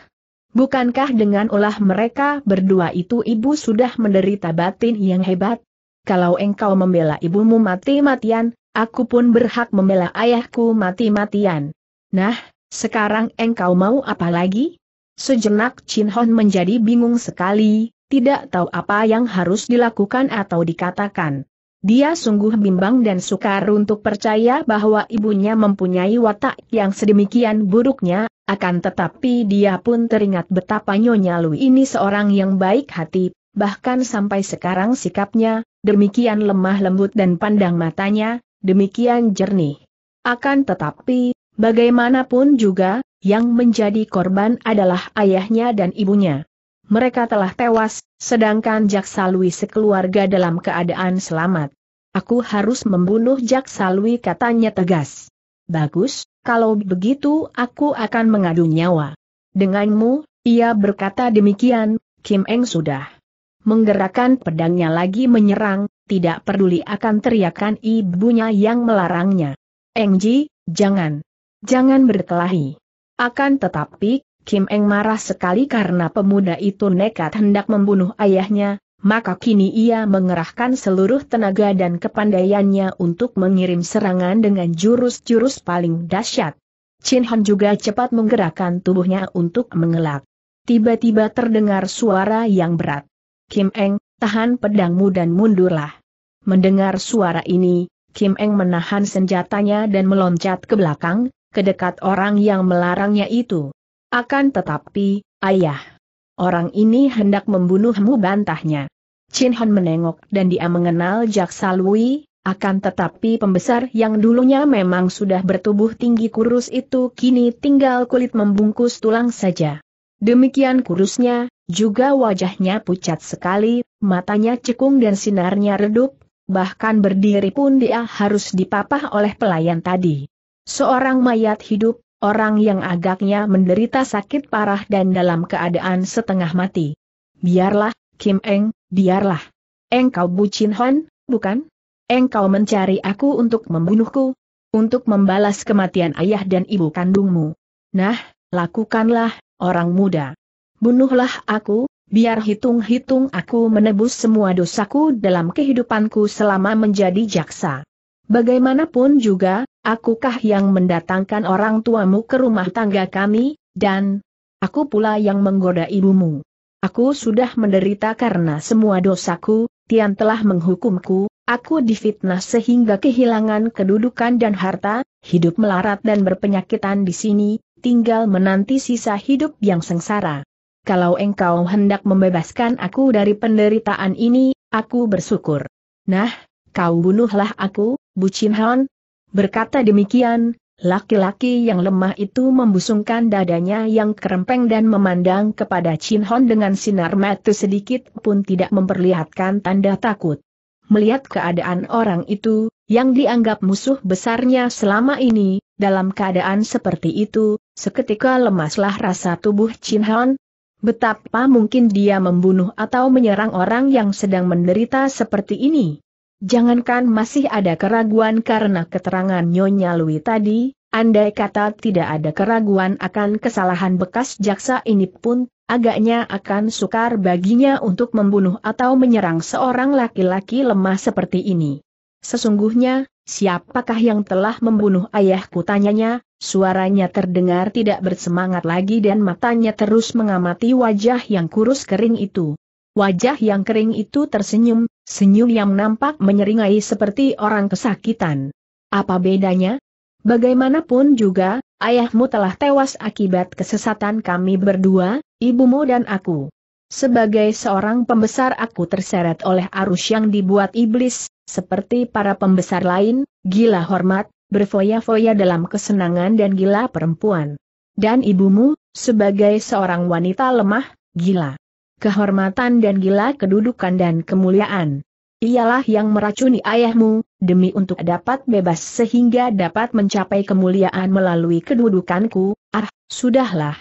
Bukankah dengan olah mereka berdua itu ibu sudah menderita batin yang hebat? Kalau engkau membela ibumu mati-matian, aku pun berhak membela ayahku mati-matian. Nah, sekarang engkau mau apa lagi? Sejenak Chin Hon menjadi bingung sekali, tidak tahu apa yang harus dilakukan atau dikatakan. Dia sungguh bimbang dan sukar untuk percaya bahwa ibunya mempunyai watak yang sedemikian buruknya, akan tetapi dia pun teringat betapa Nyonya Lu ini seorang yang baik hati, bahkan sampai sekarang sikapnya, demikian lemah lembut dan pandang matanya, demikian jernih. Akan tetapi, bagaimanapun juga, yang menjadi korban adalah ayahnya dan ibunya mereka telah tewas, sedangkan Jaksa Lui sekeluarga dalam keadaan selamat. Aku harus membunuh Jak Salwi katanya tegas. Bagus, kalau begitu aku akan mengadu nyawa. Denganmu, ia berkata demikian, Kim Eng sudah menggerakkan pedangnya lagi menyerang, tidak peduli akan teriakan ibunya yang melarangnya. Eng Ji, jangan. Jangan berkelahi. Akan tetapi, Kim Eng marah sekali karena pemuda itu nekat hendak membunuh ayahnya, maka kini ia mengerahkan seluruh tenaga dan kepandaiannya untuk mengirim serangan dengan jurus-jurus paling dahsyat. Chin Han juga cepat menggerakkan tubuhnya untuk mengelak. Tiba-tiba terdengar suara yang berat. Kim Eng, tahan pedangmu dan mundurlah. Mendengar suara ini, Kim Eng menahan senjatanya dan meloncat ke belakang, ke dekat orang yang melarangnya itu. Akan tetapi, ayah. Orang ini hendak membunuhmu bantahnya. Chin Hon menengok dan dia mengenal Jaksa Lui, akan tetapi pembesar yang dulunya memang sudah bertubuh tinggi kurus itu kini tinggal kulit membungkus tulang saja. Demikian kurusnya, juga wajahnya pucat sekali, matanya cekung dan sinarnya redup, bahkan berdiri pun dia harus dipapah oleh pelayan tadi. Seorang mayat hidup, orang yang agaknya menderita sakit parah dan dalam keadaan setengah mati. Biarlah, Kim Eng, biarlah. Engkau bucin Hon, bukan? Engkau mencari aku untuk membunuhku, untuk membalas kematian ayah dan ibu kandungmu. Nah, lakukanlah, orang muda. Bunuhlah aku, biar hitung-hitung aku menebus semua dosaku dalam kehidupanku selama menjadi jaksa. Bagaimanapun juga, akukah yang mendatangkan orang tuamu ke rumah tangga kami, dan aku pula yang menggoda ibumu. Aku sudah menderita karena semua dosaku, Tian telah menghukumku, aku difitnah sehingga kehilangan kedudukan dan harta, hidup melarat dan berpenyakitan di sini, tinggal menanti sisa hidup yang sengsara. Kalau engkau hendak membebaskan aku dari penderitaan ini, aku bersyukur. Nah, kau bunuhlah aku, Bu Chin Hon. Berkata demikian, Laki-laki yang lemah itu membusungkan dadanya yang kerempeng dan memandang kepada Chin Hon dengan sinar mata sedikit pun tidak memperlihatkan tanda takut. Melihat keadaan orang itu, yang dianggap musuh besarnya selama ini, dalam keadaan seperti itu, seketika lemaslah rasa tubuh Chin Hon. Betapa mungkin dia membunuh atau menyerang orang yang sedang menderita seperti ini. Jangankan masih ada keraguan karena keterangan Nyonya Lui tadi, andai kata tidak ada keraguan akan kesalahan bekas jaksa ini pun, agaknya akan sukar baginya untuk membunuh atau menyerang seorang laki-laki lemah seperti ini. Sesungguhnya, siapakah yang telah membunuh ayahku tanyanya, suaranya terdengar tidak bersemangat lagi dan matanya terus mengamati wajah yang kurus kering itu. Wajah yang kering itu tersenyum, Senyum yang nampak menyeringai seperti orang kesakitan. Apa bedanya? Bagaimanapun juga, ayahmu telah tewas akibat kesesatan kami berdua, ibumu dan aku. Sebagai seorang pembesar aku terseret oleh arus yang dibuat iblis, seperti para pembesar lain, gila hormat, berfoya-foya dalam kesenangan dan gila perempuan. Dan ibumu, sebagai seorang wanita lemah, gila kehormatan dan gila kedudukan dan kemuliaan. Ialah yang meracuni ayahmu, demi untuk dapat bebas sehingga dapat mencapai kemuliaan melalui kedudukanku, ah, sudahlah.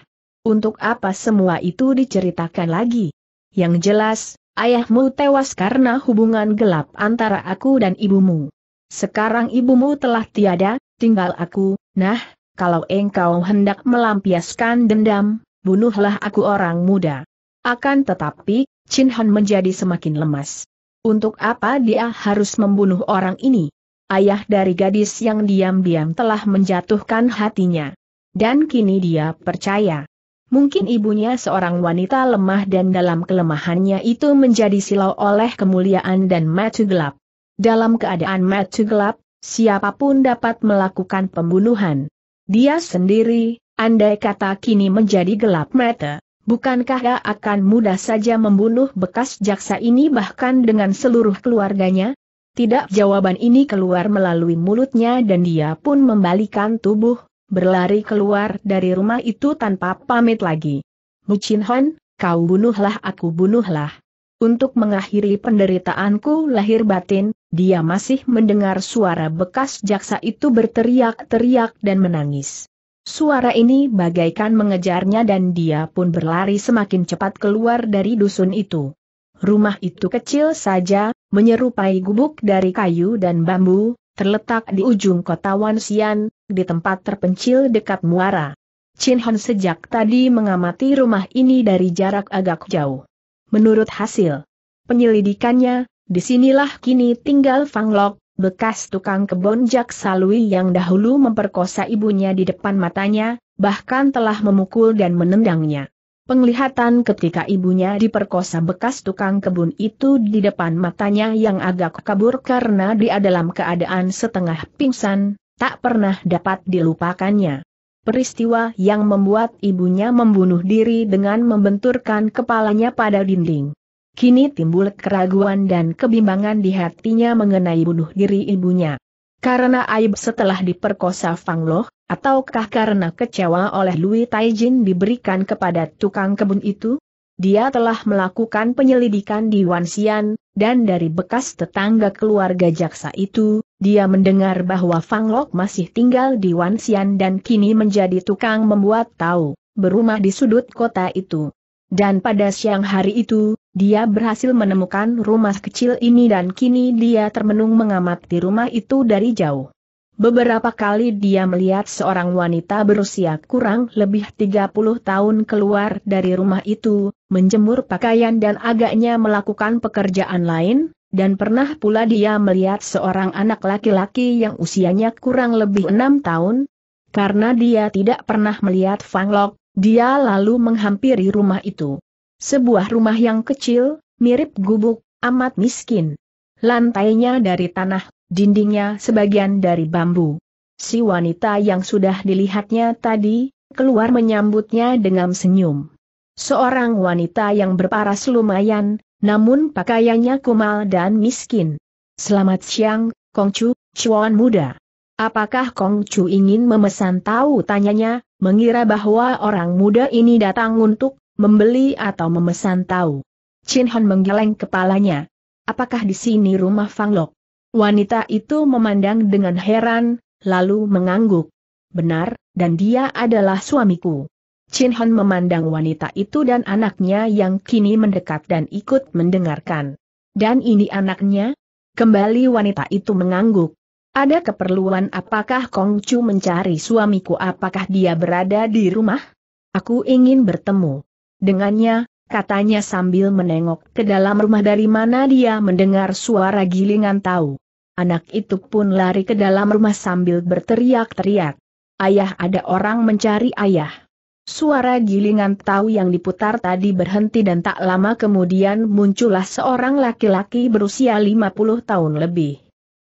Untuk apa semua itu diceritakan lagi? Yang jelas, ayahmu tewas karena hubungan gelap antara aku dan ibumu. Sekarang ibumu telah tiada, tinggal aku, nah, kalau engkau hendak melampiaskan dendam, bunuhlah aku orang muda. Akan tetapi, Chin Han menjadi semakin lemas. Untuk apa dia harus membunuh orang ini? Ayah dari gadis yang diam-diam telah menjatuhkan hatinya. Dan kini dia percaya. Mungkin ibunya seorang wanita lemah dan dalam kelemahannya itu menjadi silau oleh kemuliaan dan matu gelap. Dalam keadaan matu gelap, siapapun dapat melakukan pembunuhan. Dia sendiri, andai kata kini menjadi gelap mata. Bukankah ia akan mudah saja membunuh bekas jaksa ini bahkan dengan seluruh keluarganya? Tidak jawaban ini keluar melalui mulutnya dan dia pun membalikan tubuh, berlari keluar dari rumah itu tanpa pamit lagi. Bucin Hon, kau bunuhlah aku bunuhlah. Untuk mengakhiri penderitaanku lahir batin, dia masih mendengar suara bekas jaksa itu berteriak-teriak dan menangis. Suara ini bagaikan mengejarnya dan dia pun berlari semakin cepat keluar dari dusun itu. Rumah itu kecil saja, menyerupai gubuk dari kayu dan bambu, terletak di ujung kota Wansian, di tempat terpencil dekat muara. Chin Hon sejak tadi mengamati rumah ini dari jarak agak jauh. Menurut hasil penyelidikannya, disinilah kini tinggal Fang Lok, bekas tukang kebon Jack Salui yang dahulu memperkosa ibunya di depan matanya, bahkan telah memukul dan menendangnya. Penglihatan ketika ibunya diperkosa bekas tukang kebun itu di depan matanya yang agak kabur karena dia dalam keadaan setengah pingsan, tak pernah dapat dilupakannya. Peristiwa yang membuat ibunya membunuh diri dengan membenturkan kepalanya pada dinding. Kini timbul keraguan dan kebimbangan di hatinya mengenai bunuh diri ibunya. Karena aib setelah diperkosa Fang Loh, ataukah karena kecewa oleh Lui Taijin diberikan kepada tukang kebun itu? Dia telah melakukan penyelidikan di Wansian, dan dari bekas tetangga keluarga jaksa itu, dia mendengar bahwa Fang Lok masih tinggal di Wansian dan kini menjadi tukang membuat tahu, berumah di sudut kota itu. Dan pada siang hari itu, dia berhasil menemukan rumah kecil ini dan kini dia termenung mengamati rumah itu dari jauh. Beberapa kali dia melihat seorang wanita berusia kurang lebih 30 tahun keluar dari rumah itu, menjemur pakaian dan agaknya melakukan pekerjaan lain, dan pernah pula dia melihat seorang anak laki-laki yang usianya kurang lebih 6 tahun. Karena dia tidak pernah melihat Fang Lok, dia lalu menghampiri rumah itu. Sebuah rumah yang kecil, mirip gubuk, amat miskin. Lantainya dari tanah, dindingnya sebagian dari bambu. Si wanita yang sudah dilihatnya tadi, keluar menyambutnya dengan senyum. Seorang wanita yang berparas lumayan, namun pakaiannya kumal dan miskin. Selamat siang, Kongcu, cuan muda. Apakah Kong Chu ingin memesan tahu tanyanya, mengira bahwa orang muda ini datang untuk membeli atau memesan tahu. Chin Hon menggeleng kepalanya. Apakah di sini rumah Fang Lok? Wanita itu memandang dengan heran, lalu mengangguk. Benar, dan dia adalah suamiku. Chin Hon memandang wanita itu dan anaknya yang kini mendekat dan ikut mendengarkan. Dan ini anaknya? Kembali wanita itu mengangguk. Ada keperluan apakah Kongcu mencari suamiku apakah dia berada di rumah? Aku ingin bertemu. Dengannya, katanya sambil menengok ke dalam rumah dari mana dia mendengar suara gilingan tahu. Anak itu pun lari ke dalam rumah sambil berteriak-teriak. Ayah ada orang mencari ayah. Suara gilingan tahu yang diputar tadi berhenti dan tak lama kemudian muncullah seorang laki-laki berusia 50 tahun lebih.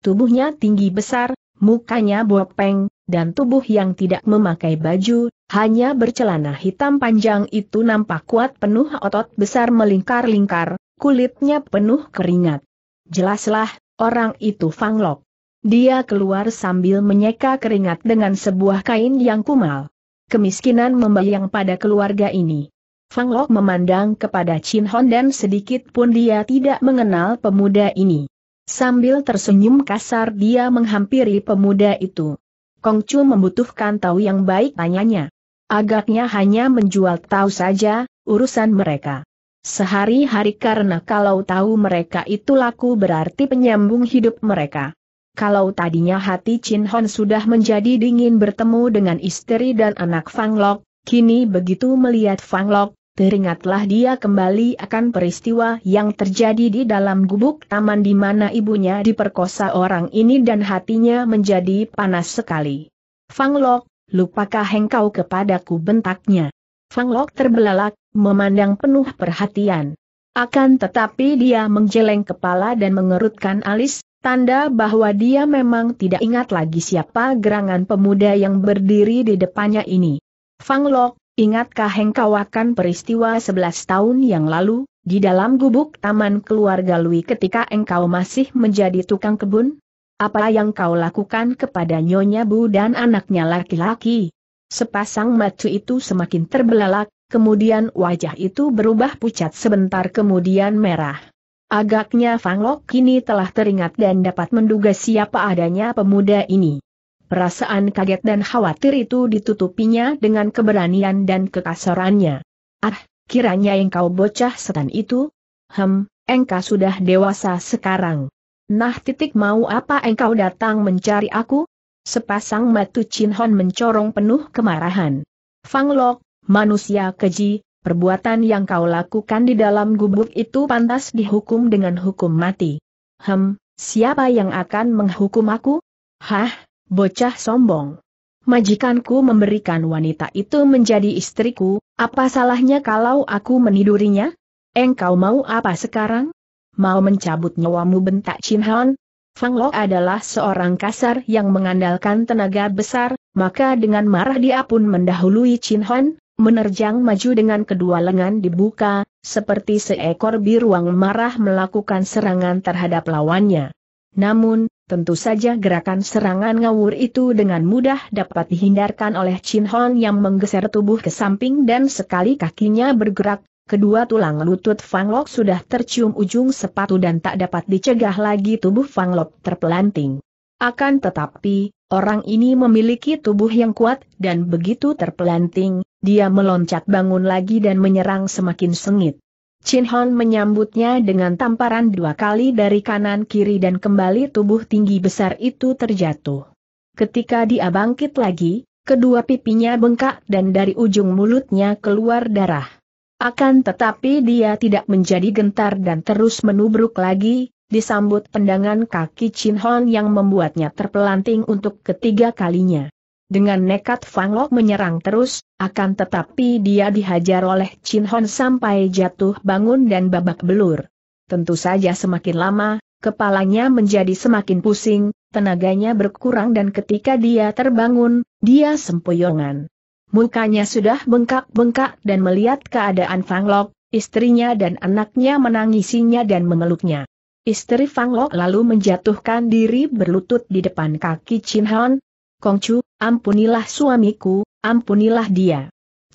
Tubuhnya tinggi besar, mukanya bopeng, dan tubuh yang tidak memakai baju, hanya bercelana hitam panjang itu nampak kuat penuh otot besar melingkar-lingkar, kulitnya penuh keringat. Jelaslah, orang itu Fang Fanglok. Dia keluar sambil menyeka keringat dengan sebuah kain yang kumal. Kemiskinan membayang pada keluarga ini. Fang Lok memandang kepada Chin Hon dan sedikit pun dia tidak mengenal pemuda ini. Sambil tersenyum kasar dia menghampiri pemuda itu. Kongcu membutuhkan tahu yang baik tanyanya. Agaknya hanya menjual tahu saja, urusan mereka. Sehari-hari karena kalau tahu mereka itu laku berarti penyambung hidup mereka. Kalau tadinya hati Chin Hon sudah menjadi dingin bertemu dengan istri dan anak Fang Lok, kini begitu melihat Fang Lok, Teringatlah dia kembali akan peristiwa yang terjadi di dalam gubuk taman di mana ibunya diperkosa orang ini dan hatinya menjadi panas sekali. Fang Lok, lupakah engkau kepadaku bentaknya? Fang Lok terbelalak, memandang penuh perhatian. Akan tetapi dia menggeleng kepala dan mengerutkan alis, tanda bahwa dia memang tidak ingat lagi siapa gerangan pemuda yang berdiri di depannya ini. Fang Lok, Ingatkah engkau akan peristiwa 11 tahun yang lalu, di dalam gubuk taman keluarga Lui ketika engkau masih menjadi tukang kebun? Apa yang kau lakukan kepada Nyonya Bu dan anaknya laki-laki? Sepasang mata itu semakin terbelalak, kemudian wajah itu berubah pucat sebentar kemudian merah. Agaknya Fang Lok kini telah teringat dan dapat menduga siapa adanya pemuda ini. Perasaan kaget dan khawatir itu ditutupinya dengan keberanian dan kekasarannya. Ah, kiranya engkau bocah setan itu? Hem, engkau sudah dewasa sekarang. Nah titik mau apa engkau datang mencari aku? Sepasang matu Hon mencorong penuh kemarahan. Fang Lok, manusia keji, perbuatan yang kau lakukan di dalam gubuk itu pantas dihukum dengan hukum mati. Hem, siapa yang akan menghukum aku? Hah, Bocah sombong. Majikanku memberikan wanita itu menjadi istriku, apa salahnya kalau aku menidurinya? Engkau mau apa sekarang? Mau mencabut nyawamu bentak Chin Han? Fang Lo adalah seorang kasar yang mengandalkan tenaga besar, maka dengan marah dia pun mendahului Chin Han, menerjang maju dengan kedua lengan dibuka, seperti seekor biruang marah melakukan serangan terhadap lawannya. Namun, tentu saja gerakan serangan ngawur itu dengan mudah dapat dihindarkan oleh Chin Hon yang menggeser tubuh ke samping dan sekali kakinya bergerak, kedua tulang lutut Fang Lok sudah tercium ujung sepatu dan tak dapat dicegah lagi tubuh Fang Lok terpelanting. Akan tetapi, Orang ini memiliki tubuh yang kuat, dan begitu terpelanting, dia meloncat bangun lagi dan menyerang semakin sengit. Chin Hon menyambutnya dengan tamparan dua kali dari kanan kiri dan kembali tubuh tinggi besar itu terjatuh. Ketika dia bangkit lagi, kedua pipinya bengkak dan dari ujung mulutnya keluar darah. Akan tetapi dia tidak menjadi gentar dan terus menubruk lagi, disambut tendangan kaki Chin Hon yang membuatnya terpelanting untuk ketiga kalinya. Dengan nekat Fang Lok menyerang terus, akan tetapi dia dihajar oleh Chin Hon sampai jatuh bangun dan babak belur. Tentu saja semakin lama, kepalanya menjadi semakin pusing, tenaganya berkurang dan ketika dia terbangun, dia sempoyongan. Mukanya sudah bengkak-bengkak dan melihat keadaan Fang Lok, istrinya dan anaknya menangisinya dan memeluknya. Istri Fang Lok lalu menjatuhkan diri berlutut di depan kaki Chin Kong Chu. Ampunilah suamiku, ampunilah dia.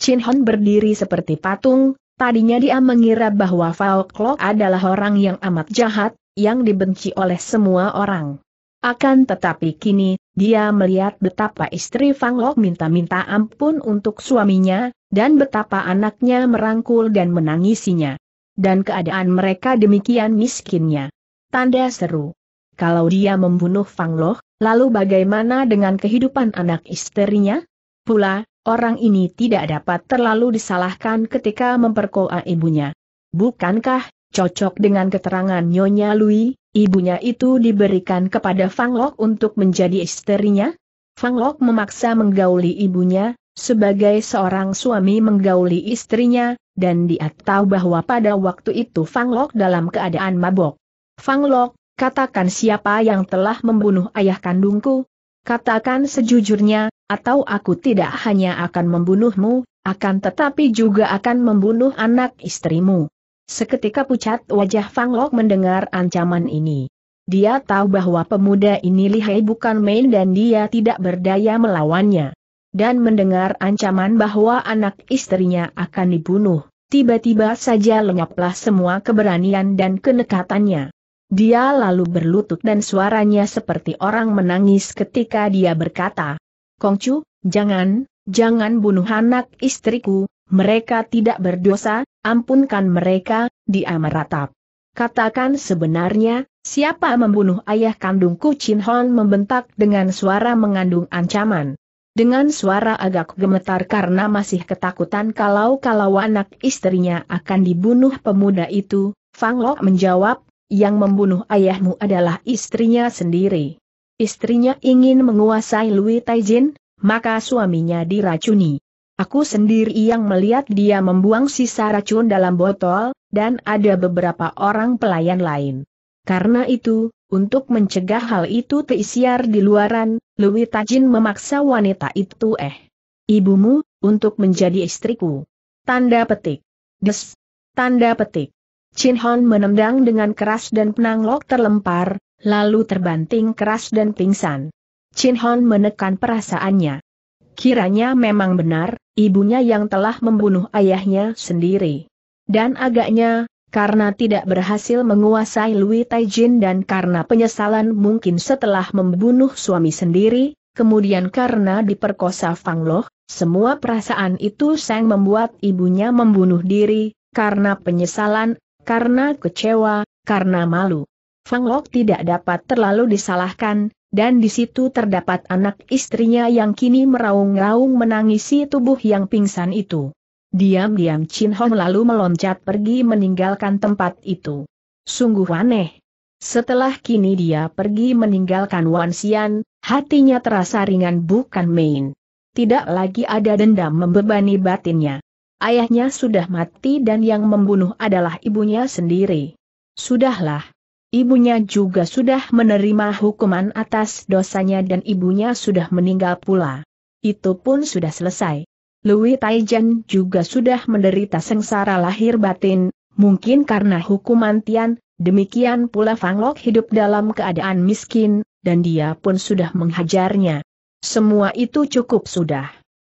Chin Hon berdiri seperti patung, tadinya dia mengira bahwa Fao Klok adalah orang yang amat jahat, yang dibenci oleh semua orang. Akan tetapi kini, dia melihat betapa istri Fang Lok minta-minta ampun untuk suaminya, dan betapa anaknya merangkul dan menangisinya. Dan keadaan mereka demikian miskinnya. Tanda seru. Kalau dia membunuh Fang Lok, Lalu bagaimana dengan kehidupan anak istrinya? Pula, orang ini tidak dapat terlalu disalahkan ketika memperkoa ibunya. Bukankah, cocok dengan keterangan Nyonya Lui, ibunya itu diberikan kepada Fang Lok untuk menjadi istrinya? Fang Lok memaksa menggauli ibunya, sebagai seorang suami menggauli istrinya, dan dia tahu bahwa pada waktu itu Fang Lok dalam keadaan mabok. Fang Lok, Katakan siapa yang telah membunuh ayah kandungku? Katakan sejujurnya, atau aku tidak hanya akan membunuhmu, akan tetapi juga akan membunuh anak istrimu. Seketika pucat wajah Fang Lok mendengar ancaman ini. Dia tahu bahwa pemuda ini lihai bukan main dan dia tidak berdaya melawannya. Dan mendengar ancaman bahwa anak istrinya akan dibunuh, tiba-tiba saja lenyaplah semua keberanian dan kenekatannya. Dia lalu berlutut dan suaranya seperti orang menangis ketika dia berkata, Kongcu, jangan, jangan bunuh anak istriku, mereka tidak berdosa, ampunkan mereka, dia meratap. Katakan sebenarnya, siapa membunuh ayah kandungku Chin Hon membentak dengan suara mengandung ancaman. Dengan suara agak gemetar karena masih ketakutan kalau-kalau anak istrinya akan dibunuh pemuda itu, Fang Lok menjawab, yang membunuh ayahmu adalah istrinya sendiri. Istrinya ingin menguasai Lui Taijin, maka suaminya diracuni. Aku sendiri yang melihat dia membuang sisa racun dalam botol, dan ada beberapa orang pelayan lain. Karena itu, untuk mencegah hal itu terisiar di luaran, Lui Tajin memaksa wanita itu eh. Ibumu, untuk menjadi istriku. Tanda petik. Des. Tanda petik. Chin Hon menendang dengan keras dan penanglok terlempar, lalu terbanting keras dan pingsan. Chin Hon menekan perasaannya. Kiranya memang benar, ibunya yang telah membunuh ayahnya sendiri. Dan agaknya, karena tidak berhasil menguasai Lui Tai Jin dan karena penyesalan mungkin setelah membunuh suami sendiri, kemudian karena diperkosa Fang Loh, semua perasaan itu Sang membuat ibunya membunuh diri, karena penyesalan, karena kecewa, karena malu. Fang Lok tidak dapat terlalu disalahkan, dan di situ terdapat anak istrinya yang kini meraung-raung menangisi tubuh yang pingsan itu. Diam-diam Chin Hong lalu meloncat pergi meninggalkan tempat itu. Sungguh aneh. Setelah kini dia pergi meninggalkan Wan Xian, hatinya terasa ringan bukan main. Tidak lagi ada dendam membebani batinnya. Ayahnya sudah mati dan yang membunuh adalah ibunya sendiri. Sudahlah. Ibunya juga sudah menerima hukuman atas dosanya dan ibunya sudah meninggal pula. Itu pun sudah selesai. Louis Taijan juga sudah menderita sengsara lahir batin, mungkin karena hukuman Tian, demikian pula Fang Lok hidup dalam keadaan miskin, dan dia pun sudah menghajarnya. Semua itu cukup sudah.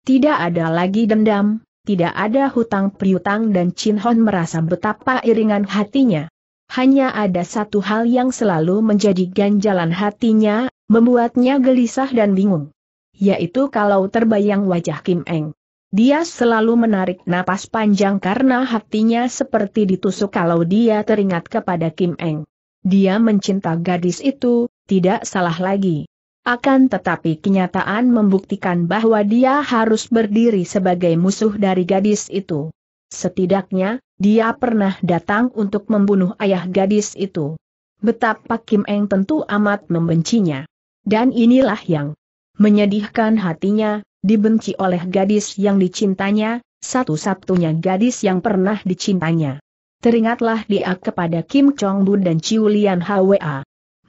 Tidak ada lagi dendam, tidak ada hutang priutang dan Chin Hon merasa betapa iringan hatinya. Hanya ada satu hal yang selalu menjadi ganjalan hatinya, membuatnya gelisah dan bingung. Yaitu kalau terbayang wajah Kim Eng. Dia selalu menarik napas panjang karena hatinya seperti ditusuk kalau dia teringat kepada Kim Eng. Dia mencinta gadis itu, tidak salah lagi. Akan tetapi kenyataan membuktikan bahwa dia harus berdiri sebagai musuh dari gadis itu. Setidaknya, dia pernah datang untuk membunuh ayah gadis itu. Betapa Kim Eng tentu amat membencinya. Dan inilah yang menyedihkan hatinya, dibenci oleh gadis yang dicintanya, satu-satunya gadis yang pernah dicintanya. Teringatlah dia kepada Kim Chong Bu dan Chiu Lian Hwa.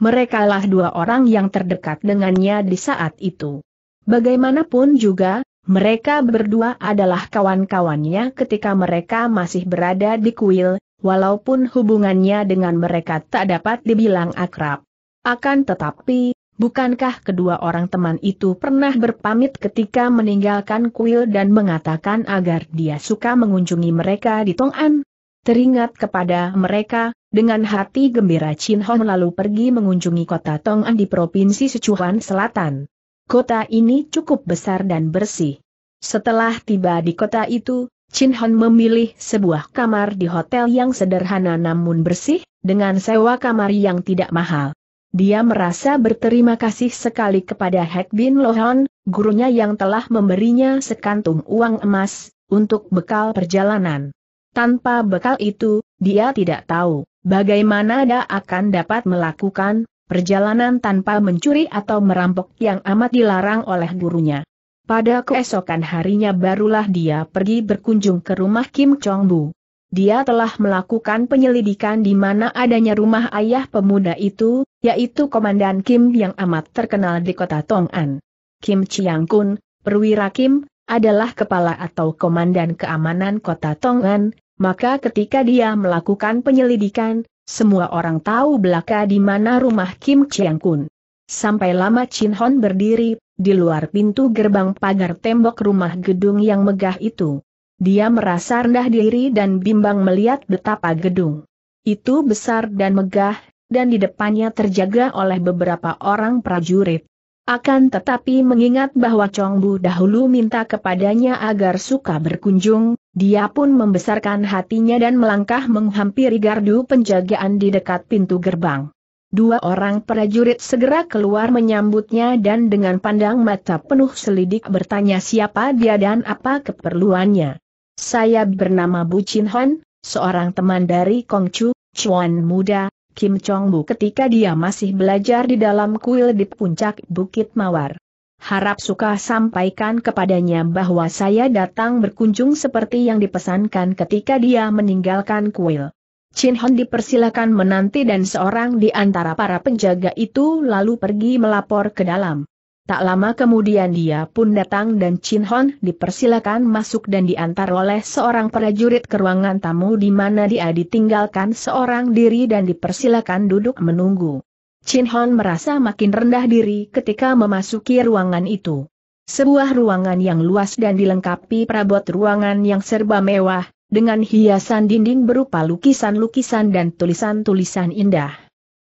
Mereka lah dua orang yang terdekat dengannya di saat itu. Bagaimanapun juga, mereka berdua adalah kawan-kawannya ketika mereka masih berada di kuil, walaupun hubungannya dengan mereka tak dapat dibilang akrab. Akan tetapi, bukankah kedua orang teman itu pernah berpamit ketika meninggalkan kuil dan mengatakan agar dia suka mengunjungi mereka di Tong'an? teringat kepada mereka, dengan hati gembira Chin Hon lalu pergi mengunjungi kota Tong'an di Provinsi Sichuan Selatan. Kota ini cukup besar dan bersih. Setelah tiba di kota itu, Chin Hon memilih sebuah kamar di hotel yang sederhana namun bersih, dengan sewa kamar yang tidak mahal. Dia merasa berterima kasih sekali kepada Hek Bin Lohon, gurunya yang telah memberinya sekantung uang emas, untuk bekal perjalanan. Tanpa bekal itu, dia tidak tahu bagaimana dia akan dapat melakukan perjalanan tanpa mencuri atau merampok yang amat dilarang oleh gurunya. Pada keesokan harinya barulah dia pergi berkunjung ke rumah Kim Chong Bu. Dia telah melakukan penyelidikan di mana adanya rumah ayah pemuda itu, yaitu Komandan Kim yang amat terkenal di kota Tong'an. Kim Chiang Kun, Perwira Kim, adalah kepala atau komandan keamanan kota Tong'an, maka ketika dia melakukan penyelidikan, semua orang tahu belaka di mana rumah Kim Chiang Kun. Sampai lama Chin Hon berdiri, di luar pintu gerbang pagar tembok rumah gedung yang megah itu. Dia merasa rendah diri dan bimbang melihat betapa gedung itu besar dan megah, dan di depannya terjaga oleh beberapa orang prajurit. Akan tetapi mengingat bahwa Chongbu dahulu minta kepadanya agar suka berkunjung, dia pun membesarkan hatinya dan melangkah menghampiri gardu penjagaan di dekat pintu gerbang. Dua orang prajurit segera keluar menyambutnya dan dengan pandang mata penuh selidik bertanya siapa dia dan apa keperluannya. Saya bernama Bu Chin Han, seorang teman dari Kong Chu Chuan muda, Kim Chong-bu ketika dia masih belajar di dalam kuil di puncak Bukit Mawar. Harap suka sampaikan kepadanya bahwa saya datang berkunjung seperti yang dipesankan ketika dia meninggalkan kuil. Chin Hon dipersilakan menanti dan seorang di antara para penjaga itu lalu pergi melapor ke dalam. Tak lama kemudian dia pun datang dan Chin Hon dipersilakan masuk dan diantar oleh seorang prajurit ke ruangan tamu di mana dia ditinggalkan seorang diri dan dipersilakan duduk menunggu. Chin Hon merasa makin rendah diri ketika memasuki ruangan itu. Sebuah ruangan yang luas dan dilengkapi perabot ruangan yang serba mewah, dengan hiasan dinding berupa lukisan-lukisan dan tulisan-tulisan indah.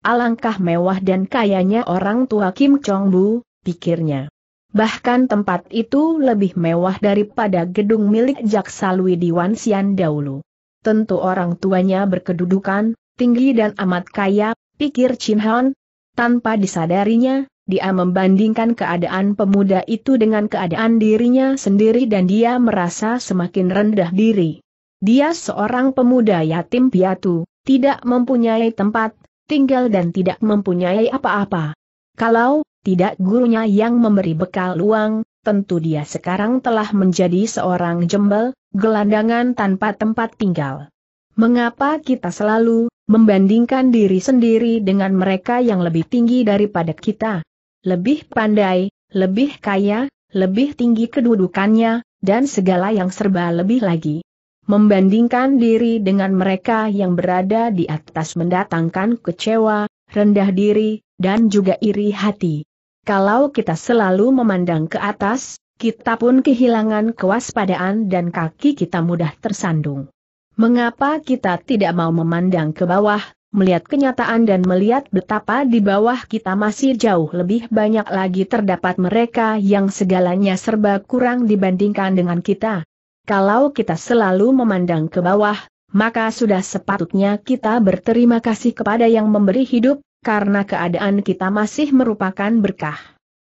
Alangkah mewah dan kayanya orang tua Kim Chong Bu, pikirnya. Bahkan tempat itu lebih mewah daripada gedung milik Jaksa Lui Diwan Sian dahulu. Tentu orang tuanya berkedudukan, tinggi dan amat kaya, pikir Chin Han. Tanpa disadarinya, dia membandingkan keadaan pemuda itu dengan keadaan dirinya sendiri dan dia merasa semakin rendah diri. Dia seorang pemuda yatim piatu, tidak mempunyai tempat, tinggal dan tidak mempunyai apa-apa. Kalau, tidak gurunya yang memberi bekal luang, tentu dia sekarang telah menjadi seorang jembel, gelandangan tanpa tempat tinggal. Mengapa kita selalu membandingkan diri sendiri dengan mereka yang lebih tinggi daripada kita? Lebih pandai, lebih kaya, lebih tinggi kedudukannya, dan segala yang serba lebih lagi. Membandingkan diri dengan mereka yang berada di atas mendatangkan kecewa, rendah diri, dan juga iri hati. Kalau kita selalu memandang ke atas, kita pun kehilangan kewaspadaan dan kaki kita mudah tersandung. Mengapa kita tidak mau memandang ke bawah, melihat kenyataan dan melihat betapa di bawah kita masih jauh lebih banyak lagi terdapat mereka yang segalanya serba kurang dibandingkan dengan kita? Kalau kita selalu memandang ke bawah, maka sudah sepatutnya kita berterima kasih kepada yang memberi hidup, karena keadaan kita masih merupakan berkah.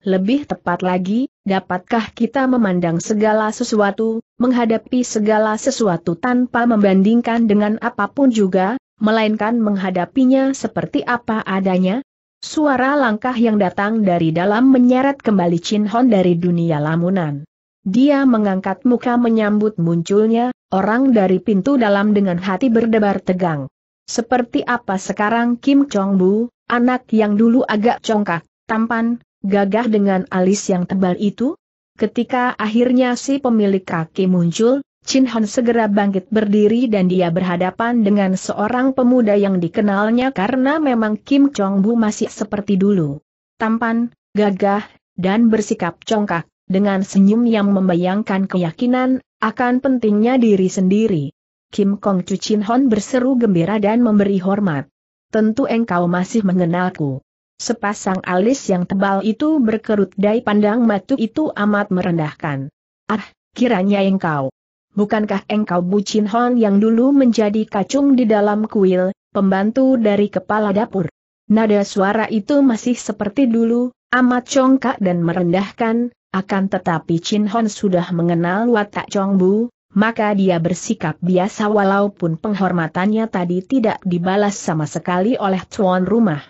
Lebih tepat lagi, dapatkah kita memandang segala sesuatu, menghadapi segala sesuatu tanpa membandingkan dengan apapun juga, melainkan menghadapinya seperti apa adanya? Suara langkah yang datang dari dalam menyeret kembali Chin Hon dari dunia lamunan. Dia mengangkat muka menyambut munculnya, orang dari pintu dalam dengan hati berdebar tegang. Seperti apa sekarang Kim Chong Bu, Anak yang dulu agak congkak, tampan, gagah dengan alis yang tebal itu? Ketika akhirnya si pemilik kaki muncul, Chin Hon segera bangkit berdiri dan dia berhadapan dengan seorang pemuda yang dikenalnya karena memang Kim Chong Bu masih seperti dulu. Tampan, gagah, dan bersikap congkak, dengan senyum yang membayangkan keyakinan akan pentingnya diri sendiri. Kim Kong Chu Chin Hon berseru gembira dan memberi hormat tentu engkau masih mengenalku. Sepasang alis yang tebal itu berkerut dai pandang matu itu amat merendahkan. Ah, kiranya engkau. Bukankah engkau Bucin Hon yang dulu menjadi kacung di dalam kuil, pembantu dari kepala dapur? Nada suara itu masih seperti dulu, amat congkak dan merendahkan, akan tetapi Chin Hon sudah mengenal watak Chong Bu, maka dia bersikap biasa walaupun penghormatannya tadi tidak dibalas sama sekali oleh tuan rumah.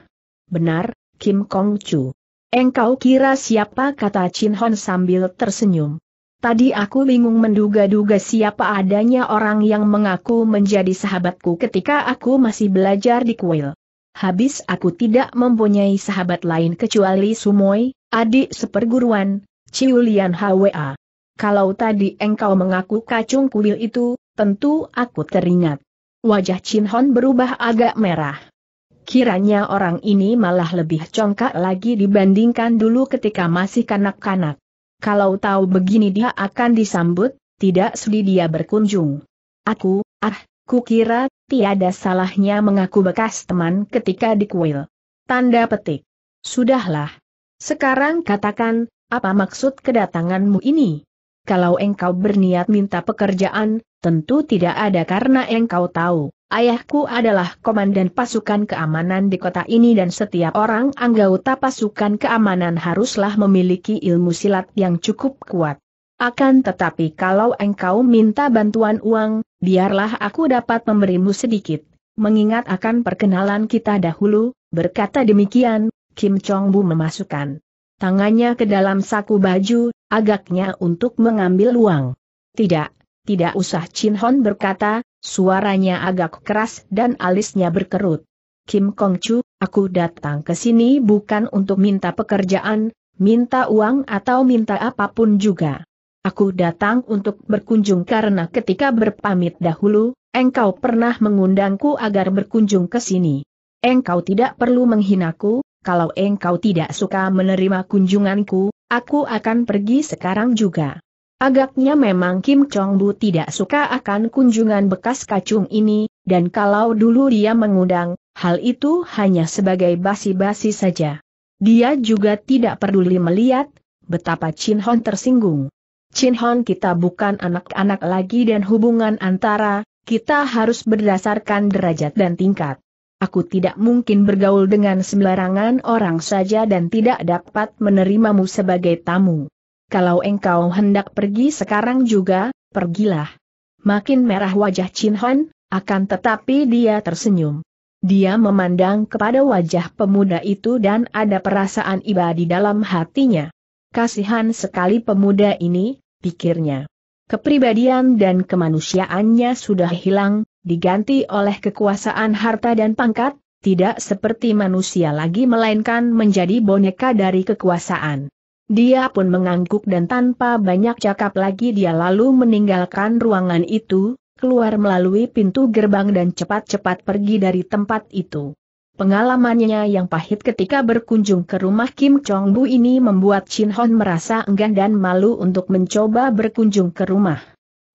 Benar, Kim Kong Chu. Engkau kira siapa kata Chin Hon sambil tersenyum. Tadi aku bingung menduga-duga siapa adanya orang yang mengaku menjadi sahabatku ketika aku masih belajar di kuil. Habis aku tidak mempunyai sahabat lain kecuali Sumoy, adik seperguruan, Lian HWA. Kalau tadi engkau mengaku kacung kuil itu, tentu aku teringat. Wajah Chin Hon berubah agak merah. Kiranya orang ini malah lebih congkak lagi dibandingkan dulu ketika masih kanak-kanak. Kalau tahu begini dia akan disambut, tidak sudi dia berkunjung. Aku, ah, kira tiada salahnya mengaku bekas teman ketika di kuil. Tanda petik. Sudahlah. Sekarang katakan, apa maksud kedatanganmu ini? kalau engkau berniat minta pekerjaan, tentu tidak ada karena engkau tahu, ayahku adalah komandan pasukan keamanan di kota ini dan setiap orang anggota pasukan keamanan haruslah memiliki ilmu silat yang cukup kuat. Akan tetapi kalau engkau minta bantuan uang, biarlah aku dapat memberimu sedikit, mengingat akan perkenalan kita dahulu, berkata demikian, Kim Chong Bu memasukkan tangannya ke dalam saku baju, agaknya untuk mengambil uang. Tidak, tidak usah Chin Hon berkata, suaranya agak keras dan alisnya berkerut. Kim Kong Chu, aku datang ke sini bukan untuk minta pekerjaan, minta uang atau minta apapun juga. Aku datang untuk berkunjung karena ketika berpamit dahulu, engkau pernah mengundangku agar berkunjung ke sini. Engkau tidak perlu menghinaku, kalau engkau tidak suka menerima kunjunganku, aku akan pergi sekarang juga. Agaknya memang Kim Chong Bu tidak suka akan kunjungan bekas kacung ini, dan kalau dulu dia mengundang, hal itu hanya sebagai basi-basi saja. Dia juga tidak peduli melihat betapa Chin Hon tersinggung. Chin Hon kita bukan anak-anak lagi dan hubungan antara kita harus berdasarkan derajat dan tingkat. Aku tidak mungkin bergaul dengan sembarangan orang saja dan tidak dapat menerimamu sebagai tamu. Kalau engkau hendak pergi sekarang juga, pergilah. Makin merah wajah Chin Han, akan tetapi dia tersenyum. Dia memandang kepada wajah pemuda itu dan ada perasaan iba di dalam hatinya. Kasihan sekali pemuda ini, pikirnya. Kepribadian dan kemanusiaannya sudah hilang, diganti oleh kekuasaan harta dan pangkat, tidak seperti manusia lagi melainkan menjadi boneka dari kekuasaan. Dia pun mengangguk dan tanpa banyak cakap lagi dia lalu meninggalkan ruangan itu, keluar melalui pintu gerbang dan cepat-cepat pergi dari tempat itu. Pengalamannya yang pahit ketika berkunjung ke rumah Kim Chong Bu ini membuat Chin Hon merasa enggan dan malu untuk mencoba berkunjung ke rumah.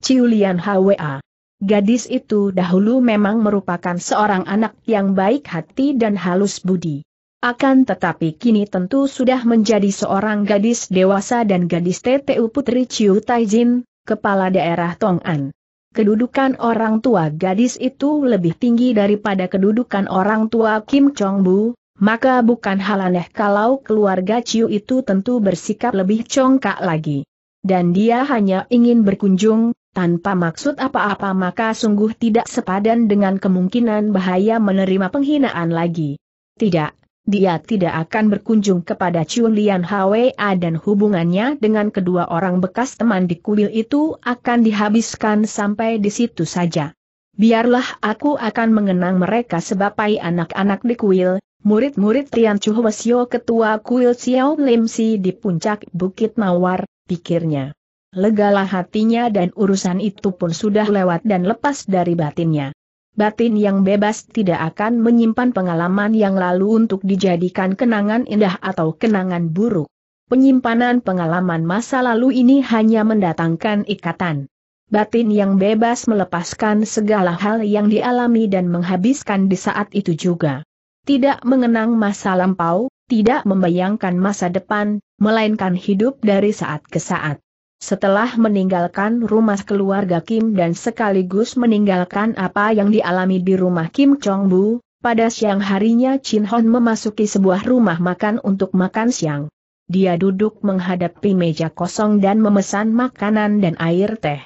Ciulian HWA Gadis itu dahulu memang merupakan seorang anak yang baik hati dan halus budi. Akan tetapi kini tentu sudah menjadi seorang gadis dewasa dan gadis TTU Putri Chiu Taijin, kepala daerah Tong'an. Kedudukan orang tua gadis itu lebih tinggi daripada kedudukan orang tua Kim Chong Bu, maka bukan hal aneh kalau keluarga Ciu itu tentu bersikap lebih congkak lagi. Dan dia hanya ingin berkunjung, tanpa maksud apa-apa maka sungguh tidak sepadan dengan kemungkinan bahaya menerima penghinaan lagi. Tidak, dia tidak akan berkunjung kepada Chun Lian Hwa dan hubungannya dengan kedua orang bekas teman di kuil itu akan dihabiskan sampai di situ saja. Biarlah aku akan mengenang mereka sebagai anak-anak di kuil, murid-murid Tian Chuhwasyo ketua kuil Xiao Lim Si di puncak Bukit Mawar, pikirnya legalah hatinya dan urusan itu pun sudah lewat dan lepas dari batinnya. Batin yang bebas tidak akan menyimpan pengalaman yang lalu untuk dijadikan kenangan indah atau kenangan buruk. Penyimpanan pengalaman masa lalu ini hanya mendatangkan ikatan. Batin yang bebas melepaskan segala hal yang dialami dan menghabiskan di saat itu juga. Tidak mengenang masa lampau, tidak membayangkan masa depan, melainkan hidup dari saat ke saat. Setelah meninggalkan rumah keluarga Kim dan sekaligus meninggalkan apa yang dialami di rumah Kim Chong Bu, pada siang harinya Chin Hon memasuki sebuah rumah makan untuk makan siang. Dia duduk menghadapi meja kosong dan memesan makanan dan air teh.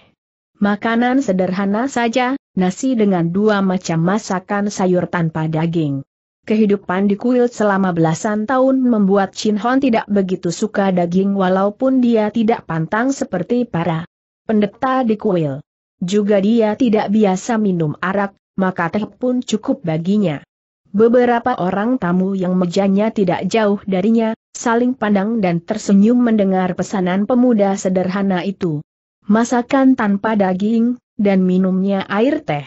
Makanan sederhana saja, nasi dengan dua macam masakan sayur tanpa daging. Kehidupan di kuil selama belasan tahun membuat Chin Hon tidak begitu suka daging walaupun dia tidak pantang seperti para pendeta di kuil. Juga dia tidak biasa minum arak, maka teh pun cukup baginya. Beberapa orang tamu yang mejanya tidak jauh darinya, saling pandang dan tersenyum mendengar pesanan pemuda sederhana itu. Masakan tanpa daging, dan minumnya air teh.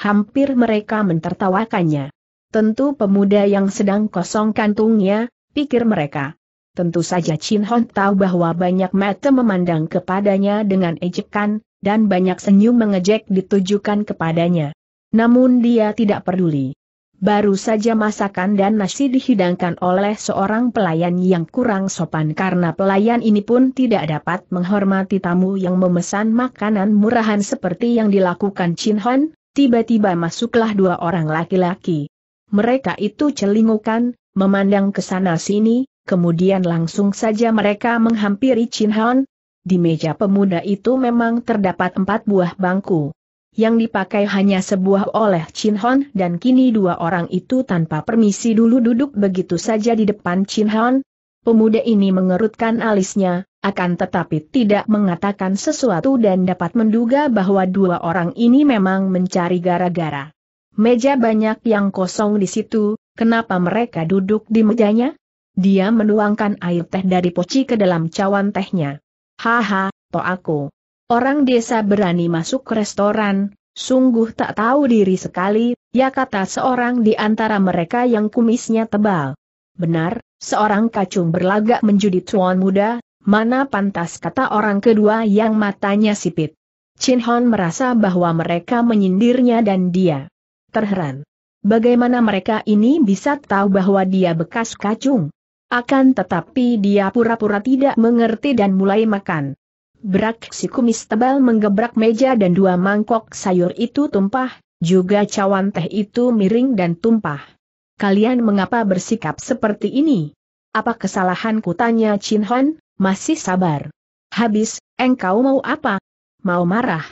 Hampir mereka mentertawakannya. Tentu pemuda yang sedang kosong kantungnya, pikir mereka. Tentu saja Chin Hon tahu bahwa banyak mata memandang kepadanya dengan ejekan, dan banyak senyum mengejek ditujukan kepadanya. Namun dia tidak peduli. Baru saja masakan dan nasi dihidangkan oleh seorang pelayan yang kurang sopan karena pelayan ini pun tidak dapat menghormati tamu yang memesan makanan murahan seperti yang dilakukan Chin Hon, tiba-tiba masuklah dua orang laki-laki mereka itu celingukan, memandang ke sana sini, kemudian langsung saja mereka menghampiri Chin Han. Di meja pemuda itu memang terdapat empat buah bangku. Yang dipakai hanya sebuah oleh Chin Hon dan kini dua orang itu tanpa permisi dulu duduk begitu saja di depan Chin Hon. Pemuda ini mengerutkan alisnya, akan tetapi tidak mengatakan sesuatu dan dapat menduga bahwa dua orang ini memang mencari gara-gara. Meja banyak yang kosong di situ, kenapa mereka duduk di mejanya? Dia menuangkan air teh dari poci ke dalam cawan tehnya. Haha, to aku. Orang desa berani masuk ke restoran, sungguh tak tahu diri sekali, ya kata seorang di antara mereka yang kumisnya tebal. Benar, seorang kacung berlagak menjadi tuan muda, mana pantas kata orang kedua yang matanya sipit. Chin Hon merasa bahwa mereka menyindirnya dan dia terheran. Bagaimana mereka ini bisa tahu bahwa dia bekas kacung? Akan tetapi dia pura-pura tidak mengerti dan mulai makan. Berak si kumis tebal menggebrak meja dan dua mangkok sayur itu tumpah, juga cawan teh itu miring dan tumpah. Kalian mengapa bersikap seperti ini? Apa kesalahanku tanya Chin Hon, masih sabar. Habis, engkau mau apa? Mau marah?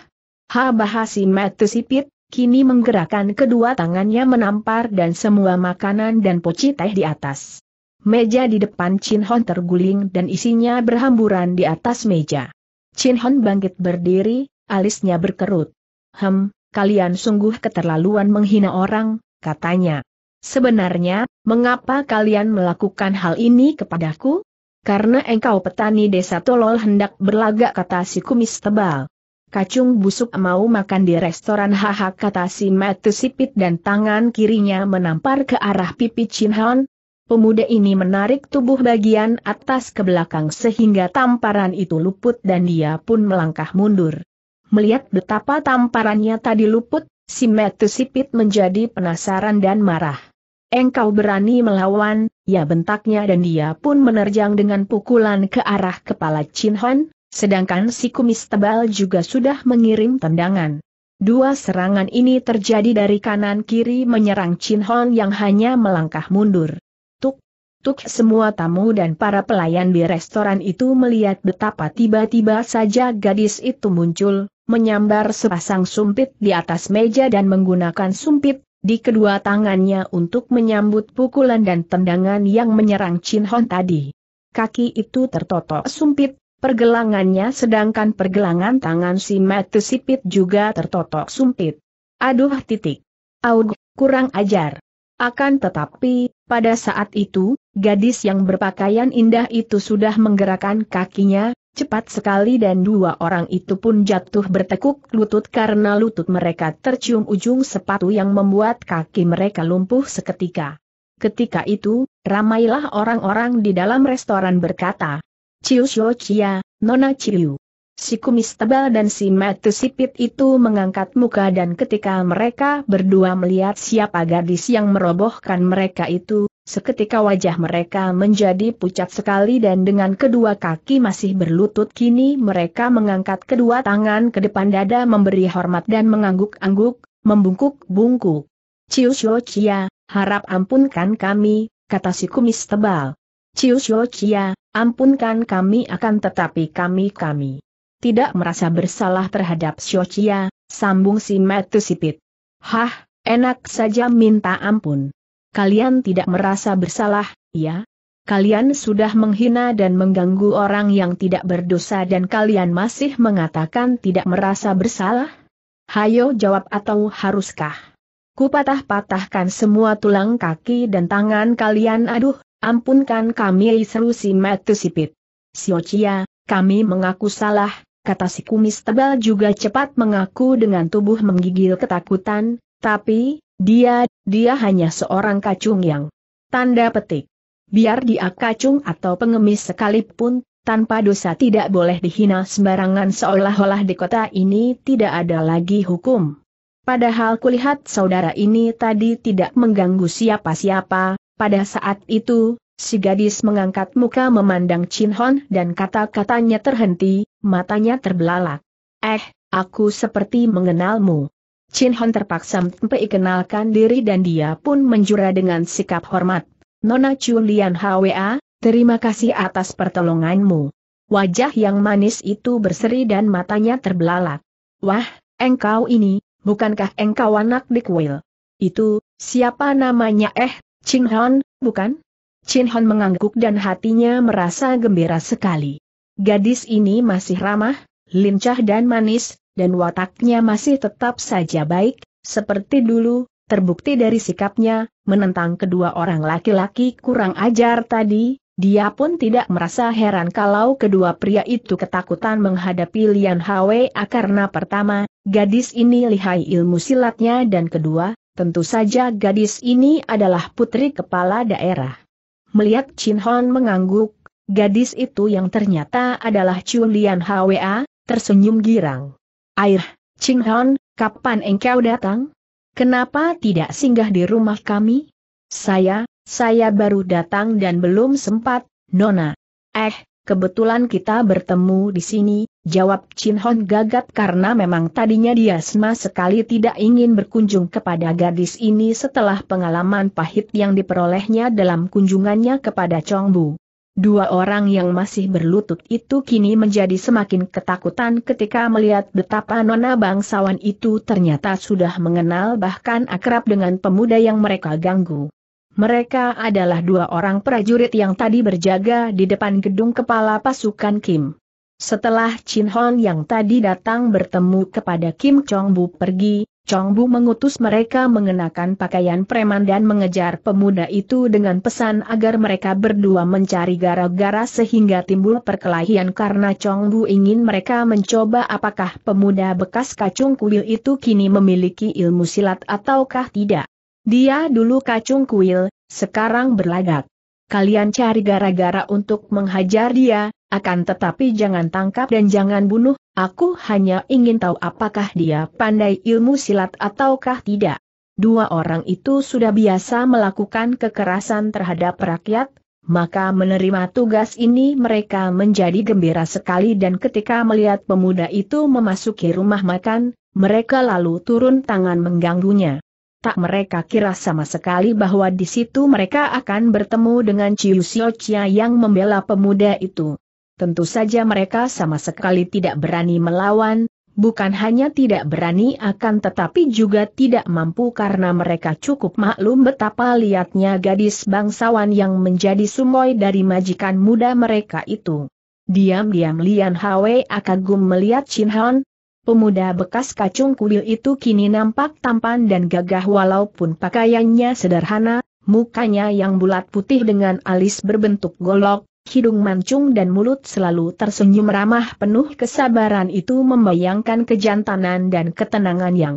Ha bahasi metu sipit, kini menggerakkan kedua tangannya menampar dan semua makanan dan poci teh di atas. Meja di depan Chin Hon terguling dan isinya berhamburan di atas meja. Chin Hon bangkit berdiri, alisnya berkerut. Hem, kalian sungguh keterlaluan menghina orang, katanya. Sebenarnya, mengapa kalian melakukan hal ini kepadaku? Karena engkau petani desa tolol hendak berlagak kata si kumis tebal. Kacung busuk mau makan di restoran haha kata si Matthew Sipit dan tangan kirinya menampar ke arah pipi Chin Han. Pemuda ini menarik tubuh bagian atas ke belakang sehingga tamparan itu luput dan dia pun melangkah mundur. Melihat betapa tamparannya tadi luput, si Matthew Sipit menjadi penasaran dan marah. Engkau berani melawan, ya bentaknya dan dia pun menerjang dengan pukulan ke arah kepala Chin Han, Sedangkan si kumis tebal juga sudah mengirim tendangan. Dua serangan ini terjadi dari kanan-kiri menyerang Chin Hon yang hanya melangkah mundur. Tuk, tuk semua tamu dan para pelayan di restoran itu melihat betapa tiba-tiba saja gadis itu muncul, menyambar sepasang sumpit di atas meja dan menggunakan sumpit di kedua tangannya untuk menyambut pukulan dan tendangan yang menyerang Chin Hon tadi. Kaki itu tertotok sumpit, Pergelangannya sedangkan pergelangan tangan si Matthew Sipit juga tertotok sumpit. Aduh titik. Aug, kurang ajar. Akan tetapi, pada saat itu, gadis yang berpakaian indah itu sudah menggerakkan kakinya, cepat sekali dan dua orang itu pun jatuh bertekuk lutut karena lutut mereka tercium ujung sepatu yang membuat kaki mereka lumpuh seketika. Ketika itu, ramailah orang-orang di dalam restoran berkata, Ciu Xiu Chia, Nona Ciu. Si kumis tebal dan si mata sipit itu mengangkat muka dan ketika mereka berdua melihat siapa gadis yang merobohkan mereka itu, seketika wajah mereka menjadi pucat sekali dan dengan kedua kaki masih berlutut kini mereka mengangkat kedua tangan ke depan dada memberi hormat dan mengangguk-angguk, membungkuk-bungkuk. Ciu Xiu Chia, harap ampunkan kami, kata si kumis tebal. Chiusho Chia, ampunkan kami akan tetapi kami-kami. Tidak merasa bersalah terhadap Shochia, sambung si Metu Sipit. Hah, enak saja minta ampun. Kalian tidak merasa bersalah, ya? Kalian sudah menghina dan mengganggu orang yang tidak berdosa dan kalian masih mengatakan tidak merasa bersalah? Hayo jawab atau haruskah? Kupatah-patahkan semua tulang kaki dan tangan kalian aduh, Ampunkan kami seru si Metu Sipit. Siocia, kami mengaku salah, kata si kumis tebal juga cepat mengaku dengan tubuh menggigil ketakutan, tapi, dia, dia hanya seorang kacung yang. Tanda petik. Biar dia kacung atau pengemis sekalipun, tanpa dosa tidak boleh dihina sembarangan seolah-olah di kota ini tidak ada lagi hukum. Padahal kulihat saudara ini tadi tidak mengganggu siapa-siapa, pada saat itu, si gadis mengangkat muka memandang Chin Hon dan kata-katanya terhenti, matanya terbelalak. Eh, aku seperti mengenalmu. Chin Hon terpaksa memperkenalkan diri dan dia pun menjura dengan sikap hormat. Nona Chulian HWA, terima kasih atas pertolonganmu. Wajah yang manis itu berseri dan matanya terbelalak. Wah, engkau ini, bukankah engkau anak Dick Will? Itu, siapa namanya eh chin Hon, bukan? Chin Hon mengangguk dan hatinya merasa gembira sekali. Gadis ini masih ramah, lincah dan manis, dan wataknya masih tetap saja baik, seperti dulu, terbukti dari sikapnya, menentang kedua orang laki-laki kurang ajar tadi, dia pun tidak merasa heran kalau kedua pria itu ketakutan menghadapi Lian Hwa karena pertama, gadis ini lihai ilmu silatnya dan kedua, Tentu saja gadis ini adalah putri kepala daerah. Melihat Chin Hon mengangguk, gadis itu yang ternyata adalah Chun Lian Hwa, tersenyum girang. Air, Chin Hon, kapan engkau datang? Kenapa tidak singgah di rumah kami? Saya, saya baru datang dan belum sempat, Nona. Eh, kebetulan kita bertemu di sini, Jawab Chin Hon gagat karena memang tadinya dia sama sekali tidak ingin berkunjung kepada gadis ini setelah pengalaman pahit yang diperolehnya dalam kunjungannya kepada Chong Bu. Dua orang yang masih berlutut itu kini menjadi semakin ketakutan ketika melihat betapa nona bangsawan itu ternyata sudah mengenal bahkan akrab dengan pemuda yang mereka ganggu. Mereka adalah dua orang prajurit yang tadi berjaga di depan gedung kepala pasukan Kim. Setelah Chin Hon yang tadi datang bertemu kepada Kim Chong Bu pergi, Chong Bu mengutus mereka mengenakan pakaian preman dan mengejar pemuda itu dengan pesan agar mereka berdua mencari gara-gara sehingga timbul perkelahian karena Chong Bu ingin mereka mencoba apakah pemuda bekas kacung kuil itu kini memiliki ilmu silat ataukah tidak. Dia dulu kacung kuil, sekarang berlagak. Kalian cari gara-gara untuk menghajar dia, akan tetapi jangan tangkap dan jangan bunuh, aku hanya ingin tahu apakah dia pandai ilmu silat ataukah tidak. Dua orang itu sudah biasa melakukan kekerasan terhadap rakyat, maka menerima tugas ini mereka menjadi gembira sekali dan ketika melihat pemuda itu memasuki rumah makan, mereka lalu turun tangan mengganggunya. Tak mereka kira sama sekali bahwa di situ mereka akan bertemu dengan Chiu Siocia yang membela pemuda itu tentu saja mereka sama sekali tidak berani melawan, bukan hanya tidak berani akan tetapi juga tidak mampu karena mereka cukup maklum betapa liatnya gadis bangsawan yang menjadi sumoy dari majikan muda mereka itu. Diam-diam Lian Hwe akagum melihat Chin Han, Pemuda bekas kacung kuil itu kini nampak tampan dan gagah walaupun pakaiannya sederhana, mukanya yang bulat putih dengan alis berbentuk golok, hidung mancung dan mulut selalu tersenyum ramah penuh kesabaran itu membayangkan kejantanan dan ketenangan yang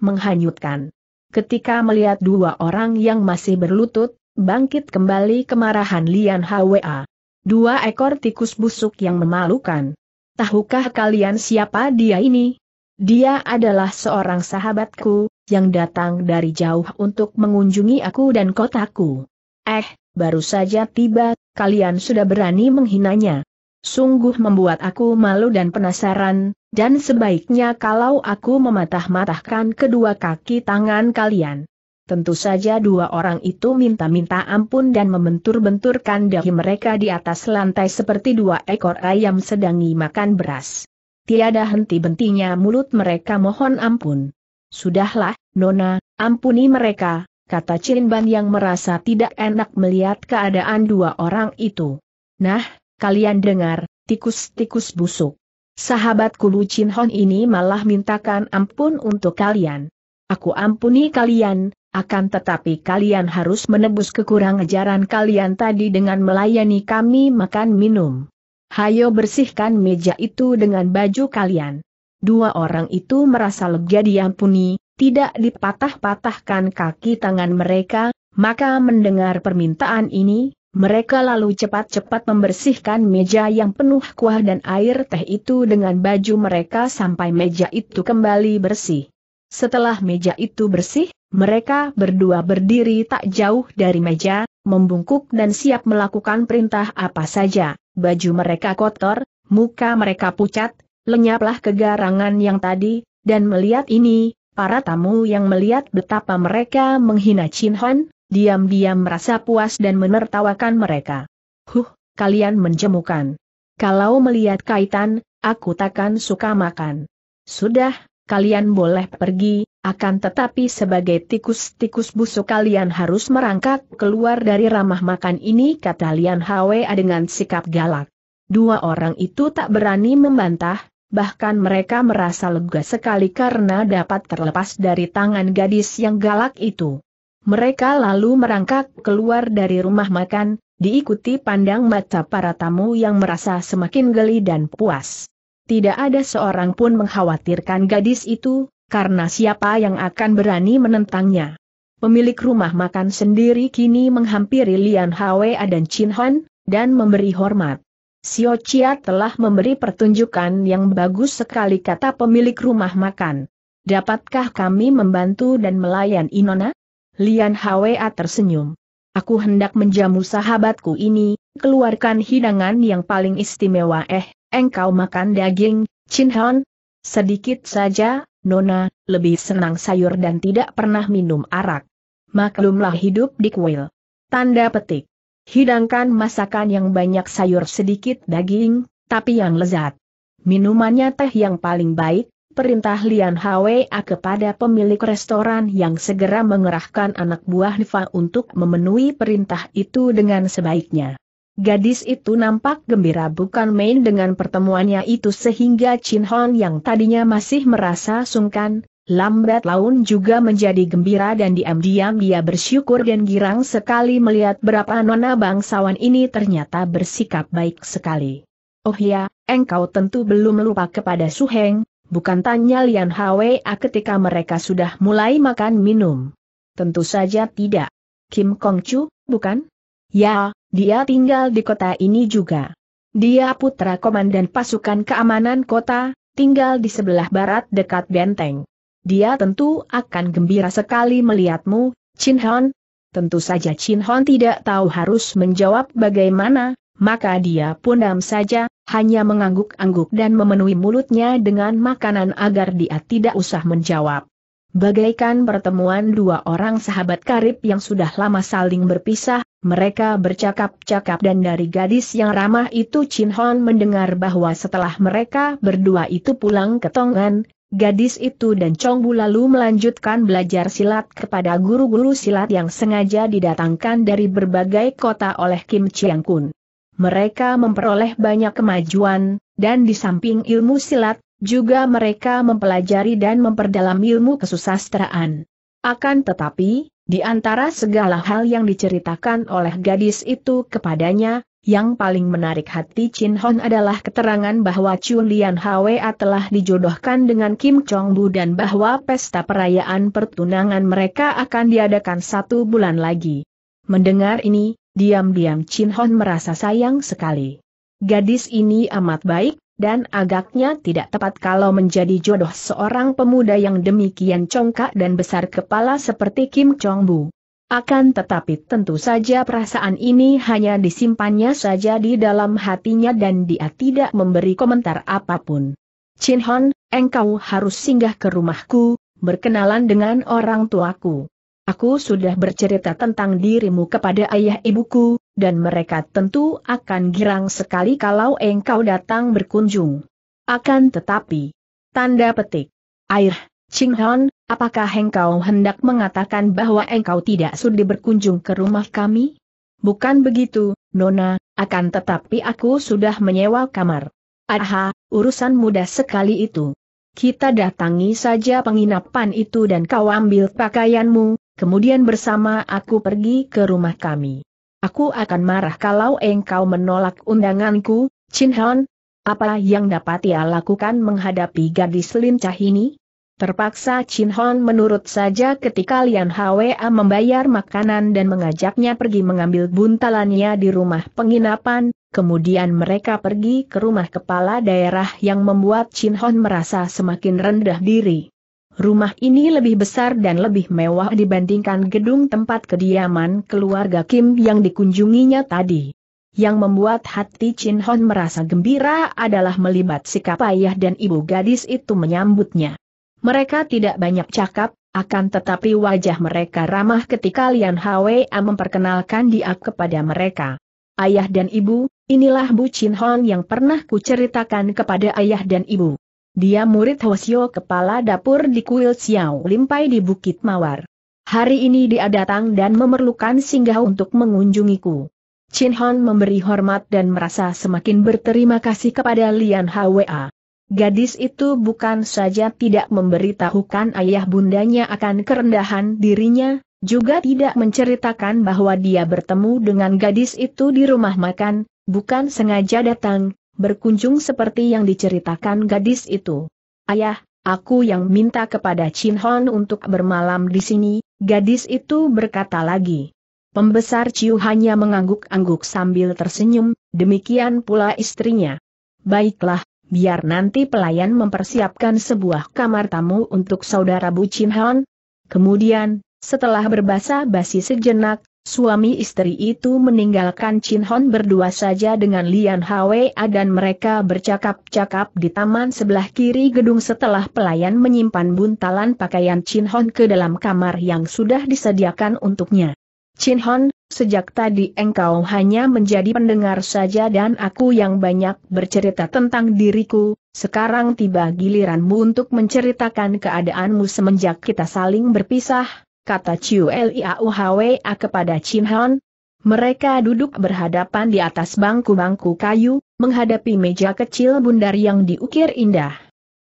menghanyutkan. Ketika melihat dua orang yang masih berlutut, bangkit kembali kemarahan Lian Hwa. Dua ekor tikus busuk yang memalukan. Tahukah kalian siapa dia ini? Dia adalah seorang sahabatku, yang datang dari jauh untuk mengunjungi aku dan kotaku. Eh, baru saja tiba, kalian sudah berani menghinanya. Sungguh membuat aku malu dan penasaran, dan sebaiknya kalau aku mematah-matahkan kedua kaki tangan kalian. Tentu saja dua orang itu minta-minta ampun dan membentur-benturkan dahi mereka di atas lantai seperti dua ekor ayam sedang makan beras. Tiada henti-bentinya mulut mereka mohon ampun. Sudahlah, Nona, ampuni mereka, kata Chin Ban yang merasa tidak enak melihat keadaan dua orang itu. Nah, kalian dengar, tikus-tikus busuk. Sahabatku Lu Chin Hon ini malah mintakan ampun untuk kalian. Aku ampuni kalian, akan tetapi kalian harus menebus kekurangan ajaran kalian tadi dengan melayani kami makan minum. Hayo bersihkan meja itu dengan baju kalian. Dua orang itu merasa lega diampuni, tidak dipatah-patahkan kaki tangan mereka, maka mendengar permintaan ini, mereka lalu cepat-cepat membersihkan meja yang penuh kuah dan air teh itu dengan baju mereka sampai meja itu kembali bersih. Setelah meja itu bersih, mereka berdua berdiri tak jauh dari meja, membungkuk dan siap melakukan perintah apa saja. Baju mereka kotor, muka mereka pucat, lenyaplah kegarangan yang tadi, dan melihat ini, Para tamu yang melihat betapa mereka menghina Chin Han, diam-diam merasa puas dan menertawakan mereka. Huh, kalian menjemukan. Kalau melihat kaitan, aku takkan suka makan. Sudah, kalian boleh pergi, akan tetapi sebagai tikus-tikus busuk kalian harus merangkak keluar dari ramah makan ini kata Lian Hwa dengan sikap galak. Dua orang itu tak berani membantah, bahkan mereka merasa lega sekali karena dapat terlepas dari tangan gadis yang galak itu. Mereka lalu merangkak keluar dari rumah makan, diikuti pandang mata para tamu yang merasa semakin geli dan puas. Tidak ada seorang pun mengkhawatirkan gadis itu, karena siapa yang akan berani menentangnya. Pemilik rumah makan sendiri kini menghampiri Lian Hwa dan Chin Hon, dan memberi hormat. Sio Chia telah memberi pertunjukan yang bagus sekali kata pemilik rumah makan. Dapatkah kami membantu dan melayan Inona? Lian Hwa tersenyum. Aku hendak menjamu sahabatku ini, keluarkan hidangan yang paling istimewa eh, engkau makan daging, Chin Hon. Sedikit saja, Nona, lebih senang sayur dan tidak pernah minum arak. Maklumlah hidup di kuil. Tanda petik. Hidangkan masakan yang banyak sayur sedikit daging, tapi yang lezat. Minumannya teh yang paling baik, perintah Lian Hwa kepada pemilik restoran yang segera mengerahkan anak buah Nifa untuk memenuhi perintah itu dengan sebaiknya. Gadis itu nampak gembira bukan main dengan pertemuannya itu sehingga Chin Hon yang tadinya masih merasa sungkan, Lambat laun juga menjadi gembira dan diam-diam dia bersyukur dan girang sekali melihat berapa nona bangsawan ini ternyata bersikap baik sekali. Oh ya, engkau tentu belum lupa kepada Su Heng, bukan tanya Lian Hwa ketika mereka sudah mulai makan minum. Tentu saja tidak. Kim Kong Chu, bukan? Ya, dia tinggal di kota ini juga. Dia putra komandan pasukan keamanan kota, tinggal di sebelah barat dekat benteng. Dia tentu akan gembira sekali melihatmu, Chin Hon. Tentu saja Chin Hon tidak tahu harus menjawab bagaimana, maka dia pun diam saja, hanya mengangguk-angguk dan memenuhi mulutnya dengan makanan agar dia tidak usah menjawab. Bagaikan pertemuan dua orang sahabat karib yang sudah lama saling berpisah, mereka bercakap-cakap dan dari gadis yang ramah itu Chin Hon mendengar bahwa setelah mereka berdua itu pulang ke Tongan, Gadis itu dan Chongbu lalu melanjutkan belajar silat kepada guru-guru silat yang sengaja didatangkan dari berbagai kota oleh Kim Chiang Kun. Mereka memperoleh banyak kemajuan, dan di samping ilmu silat, juga mereka mempelajari dan memperdalam ilmu kesusastraan. Akan tetapi, di antara segala hal yang diceritakan oleh gadis itu kepadanya, yang paling menarik hati Chin Hon adalah keterangan bahwa Chu Lian Hwa telah dijodohkan dengan Kim Chong Bu dan bahwa pesta perayaan pertunangan mereka akan diadakan satu bulan lagi. Mendengar ini, diam-diam Chin Hon merasa sayang sekali. Gadis ini amat baik, dan agaknya tidak tepat kalau menjadi jodoh seorang pemuda yang demikian congkak dan besar kepala seperti Kim Chong Bu. Akan tetapi tentu saja perasaan ini hanya disimpannya saja di dalam hatinya dan dia tidak memberi komentar apapun. Chin Hon, engkau harus singgah ke rumahku, berkenalan dengan orang tuaku. Aku sudah bercerita tentang dirimu kepada ayah ibuku, dan mereka tentu akan girang sekali kalau engkau datang berkunjung. Akan tetapi, tanda petik, air Ching Hon, apakah engkau hendak mengatakan bahwa engkau tidak sudi berkunjung ke rumah kami? Bukan begitu, Nona, akan tetapi aku sudah menyewa kamar. Aha, urusan mudah sekali itu. Kita datangi saja penginapan itu dan kau ambil pakaianmu, kemudian bersama aku pergi ke rumah kami. Aku akan marah kalau engkau menolak undanganku, Chin Hon. Apa yang dapat ia lakukan menghadapi gadis lincah ini? Terpaksa Chin Hon menurut saja ketika Lian Hwa membayar makanan dan mengajaknya pergi mengambil buntalannya di rumah penginapan, kemudian mereka pergi ke rumah kepala daerah yang membuat Chin Hon merasa semakin rendah diri. Rumah ini lebih besar dan lebih mewah dibandingkan gedung tempat kediaman keluarga Kim yang dikunjunginya tadi. Yang membuat hati Chin Hon merasa gembira adalah melibat sikap ayah dan ibu gadis itu menyambutnya. Mereka tidak banyak cakap, akan tetapi wajah mereka ramah ketika Lian Hwa memperkenalkan dia kepada mereka. Ayah dan ibu, inilah Bu Chin Hon yang pernah kuceritakan kepada ayah dan ibu. Dia murid Hwasyo kepala dapur di kuil Xiao Limpai di Bukit Mawar. Hari ini dia datang dan memerlukan singgah untuk mengunjungiku. Chin Hon memberi hormat dan merasa semakin berterima kasih kepada Lian Hwa. Gadis itu bukan saja tidak memberitahukan ayah bundanya akan kerendahan dirinya, juga tidak menceritakan bahwa dia bertemu dengan gadis itu di rumah makan, bukan sengaja datang, berkunjung seperti yang diceritakan gadis itu. Ayah, aku yang minta kepada Chin Hon untuk bermalam di sini, gadis itu berkata lagi. Pembesar Ciu hanya mengangguk-angguk sambil tersenyum, demikian pula istrinya. Baiklah, biar nanti pelayan mempersiapkan sebuah kamar tamu untuk saudara Bu Chin Han. Kemudian, setelah berbahasa basi sejenak, suami istri itu meninggalkan Chin Hon berdua saja dengan Lian Hwa dan mereka bercakap-cakap di taman sebelah kiri gedung setelah pelayan menyimpan buntalan pakaian Chin Hon ke dalam kamar yang sudah disediakan untuknya. Chin Hon, sejak tadi engkau hanya menjadi pendengar saja dan aku yang banyak bercerita tentang diriku, sekarang tiba giliranmu untuk menceritakan keadaanmu semenjak kita saling berpisah, kata Chiu Hwa kepada Chin Hon. Mereka duduk berhadapan di atas bangku-bangku kayu, menghadapi meja kecil bundar yang diukir indah.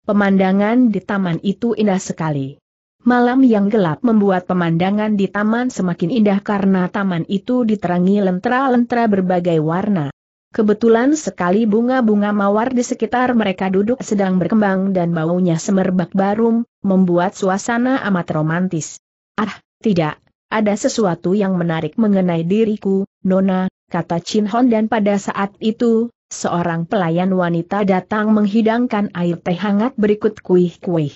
Pemandangan di taman itu indah sekali. Malam yang gelap membuat pemandangan di taman semakin indah karena taman itu diterangi lentera-lentera berbagai warna. Kebetulan sekali bunga-bunga mawar di sekitar mereka duduk sedang berkembang dan baunya semerbak barum, membuat suasana amat romantis. Ah, tidak, ada sesuatu yang menarik mengenai diriku, Nona, kata Chin Hon dan pada saat itu, seorang pelayan wanita datang menghidangkan air teh hangat berikut kuih-kuih.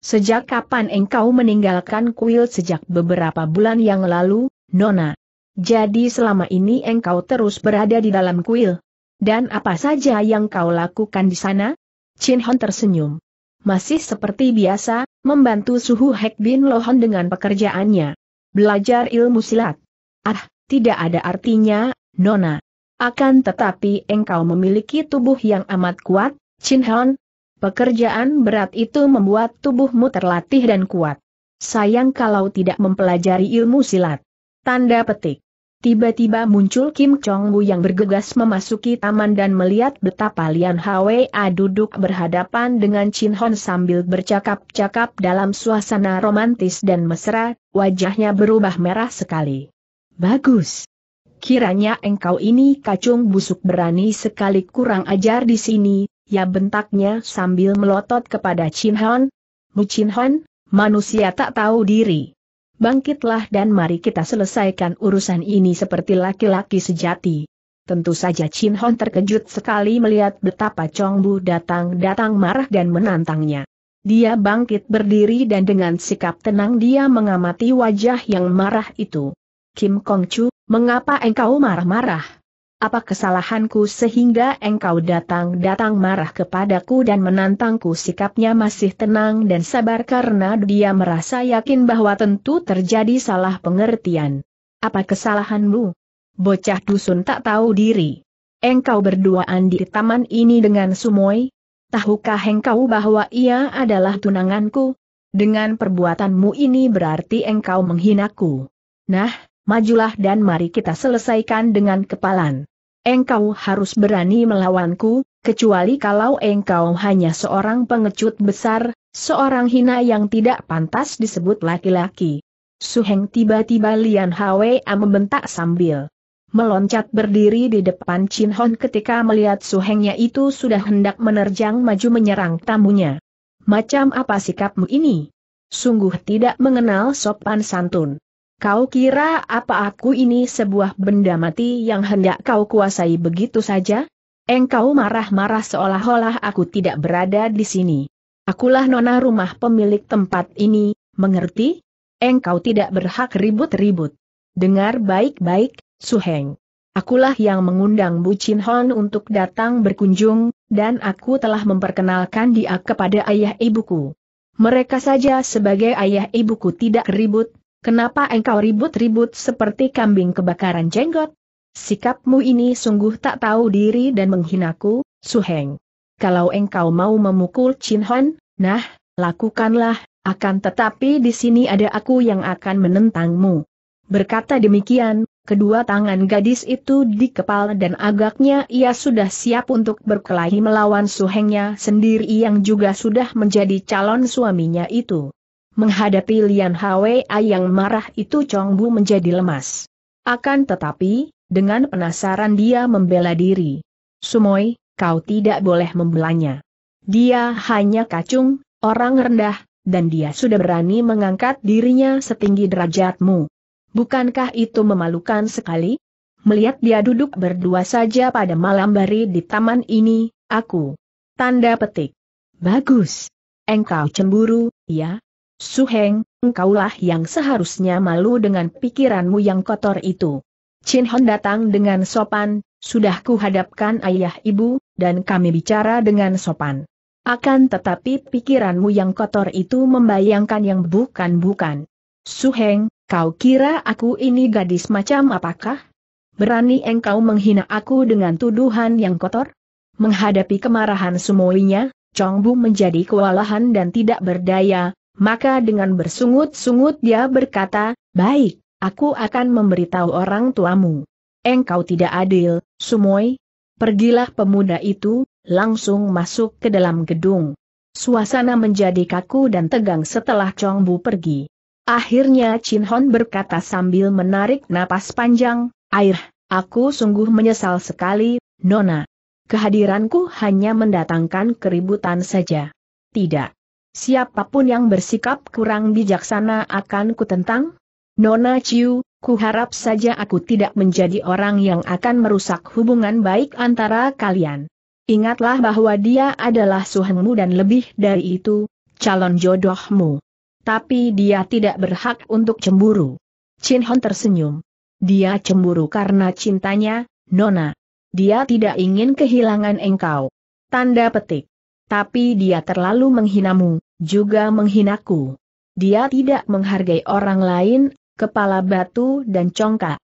Sejak kapan engkau meninggalkan kuil sejak beberapa bulan yang lalu, Nona? Jadi selama ini engkau terus berada di dalam kuil? Dan apa saja yang kau lakukan di sana? Chin Hon tersenyum. Masih seperti biasa, membantu suhu Hek Bin Lohon dengan pekerjaannya. Belajar ilmu silat. Ah, tidak ada artinya, Nona. Akan tetapi engkau memiliki tubuh yang amat kuat, Chin Hon, Pekerjaan berat itu membuat tubuhmu terlatih dan kuat. Sayang kalau tidak mempelajari ilmu silat. Tanda petik. Tiba-tiba muncul Kim Chong Wu yang bergegas memasuki taman dan melihat betapa Lian Hwa duduk berhadapan dengan Chin Hon sambil bercakap-cakap dalam suasana romantis dan mesra, wajahnya berubah merah sekali. Bagus. Kiranya engkau ini kacung busuk berani sekali kurang ajar di sini, Ya bentaknya sambil melotot kepada Chin Hon. Mu Chin Hon, manusia tak tahu diri. Bangkitlah dan mari kita selesaikan urusan ini seperti laki-laki sejati. Tentu saja Chin Hon terkejut sekali melihat betapa Chong Bu datang-datang marah dan menantangnya. Dia bangkit berdiri dan dengan sikap tenang dia mengamati wajah yang marah itu. Kim Kong Chu, mengapa engkau marah-marah? apa kesalahanku sehingga engkau datang-datang marah kepadaku dan menantangku sikapnya masih tenang dan sabar karena dia merasa yakin bahwa tentu terjadi salah pengertian. Apa kesalahanmu? Bocah dusun tak tahu diri. Engkau berduaan di taman ini dengan Sumoy? Tahukah engkau bahwa ia adalah tunanganku? Dengan perbuatanmu ini berarti engkau menghinaku. Nah, majulah dan mari kita selesaikan dengan kepalan. Engkau harus berani melawanku, kecuali kalau engkau hanya seorang pengecut besar, seorang hina yang tidak pantas disebut laki-laki. Suheng tiba-tiba Lian Hwa membentak sambil meloncat berdiri di depan Chin Hon ketika melihat Suhengnya itu sudah hendak menerjang maju menyerang tamunya. Macam apa sikapmu ini? Sungguh tidak mengenal sopan santun. Kau kira apa aku ini sebuah benda mati yang hendak kau kuasai begitu saja? Engkau marah-marah seolah-olah aku tidak berada di sini. Akulah nona rumah pemilik tempat ini, mengerti? Engkau tidak berhak ribut-ribut. Dengar baik-baik, Suheng. Akulah yang mengundang Bu Chin Hon untuk datang berkunjung, dan aku telah memperkenalkan dia kepada ayah ibuku. Mereka saja sebagai ayah ibuku tidak ribut, Kenapa engkau ribut-ribut seperti kambing kebakaran jenggot? Sikapmu ini sungguh tak tahu diri dan menghinaku, Su Heng. Kalau engkau mau memukul Chin Hon, nah, lakukanlah, akan tetapi di sini ada aku yang akan menentangmu. Berkata demikian, kedua tangan gadis itu dikepal dan agaknya ia sudah siap untuk berkelahi melawan Su Hengnya sendiri yang juga sudah menjadi calon suaminya itu. Menghadapi Lian Hwei yang marah itu Chong Bu menjadi lemas. Akan tetapi, dengan penasaran dia membela diri. Sumoy, kau tidak boleh membelanya. Dia hanya kacung, orang rendah, dan dia sudah berani mengangkat dirinya setinggi derajatmu. Bukankah itu memalukan sekali? Melihat dia duduk berdua saja pada malam hari di taman ini, aku. Tanda petik. Bagus. Engkau cemburu, ya? Suheng, engkaulah yang seharusnya malu dengan pikiranmu yang kotor itu. Chin Hon datang dengan sopan, sudah kuhadapkan ayah ibu, dan kami bicara dengan sopan. Akan tetapi pikiranmu yang kotor itu membayangkan yang bukan-bukan. Suheng, kau kira aku ini gadis macam apakah? Berani engkau menghina aku dengan tuduhan yang kotor? Menghadapi kemarahan semuanya, Chong Bu menjadi kewalahan dan tidak berdaya, maka dengan bersungut-sungut dia berkata, baik, aku akan memberitahu orang tuamu. Engkau tidak adil, Sumoy. Pergilah pemuda itu, langsung masuk ke dalam gedung. Suasana menjadi kaku dan tegang setelah Chong Bu pergi. Akhirnya Chin Hon berkata sambil menarik napas panjang, Air, aku sungguh menyesal sekali, Nona. Kehadiranku hanya mendatangkan keributan saja. Tidak. Siapapun yang bersikap kurang bijaksana akan kutentang? Nona Chiu, kuharap saja aku tidak menjadi orang yang akan merusak hubungan baik antara kalian. Ingatlah bahwa dia adalah suhengmu dan lebih dari itu, calon jodohmu. Tapi dia tidak berhak untuk cemburu. Chin Hon tersenyum. Dia cemburu karena cintanya, Nona. Dia tidak ingin kehilangan engkau. Tanda petik tapi dia terlalu menghinamu, juga menghinaku. Dia tidak menghargai orang lain, kepala batu dan congkak.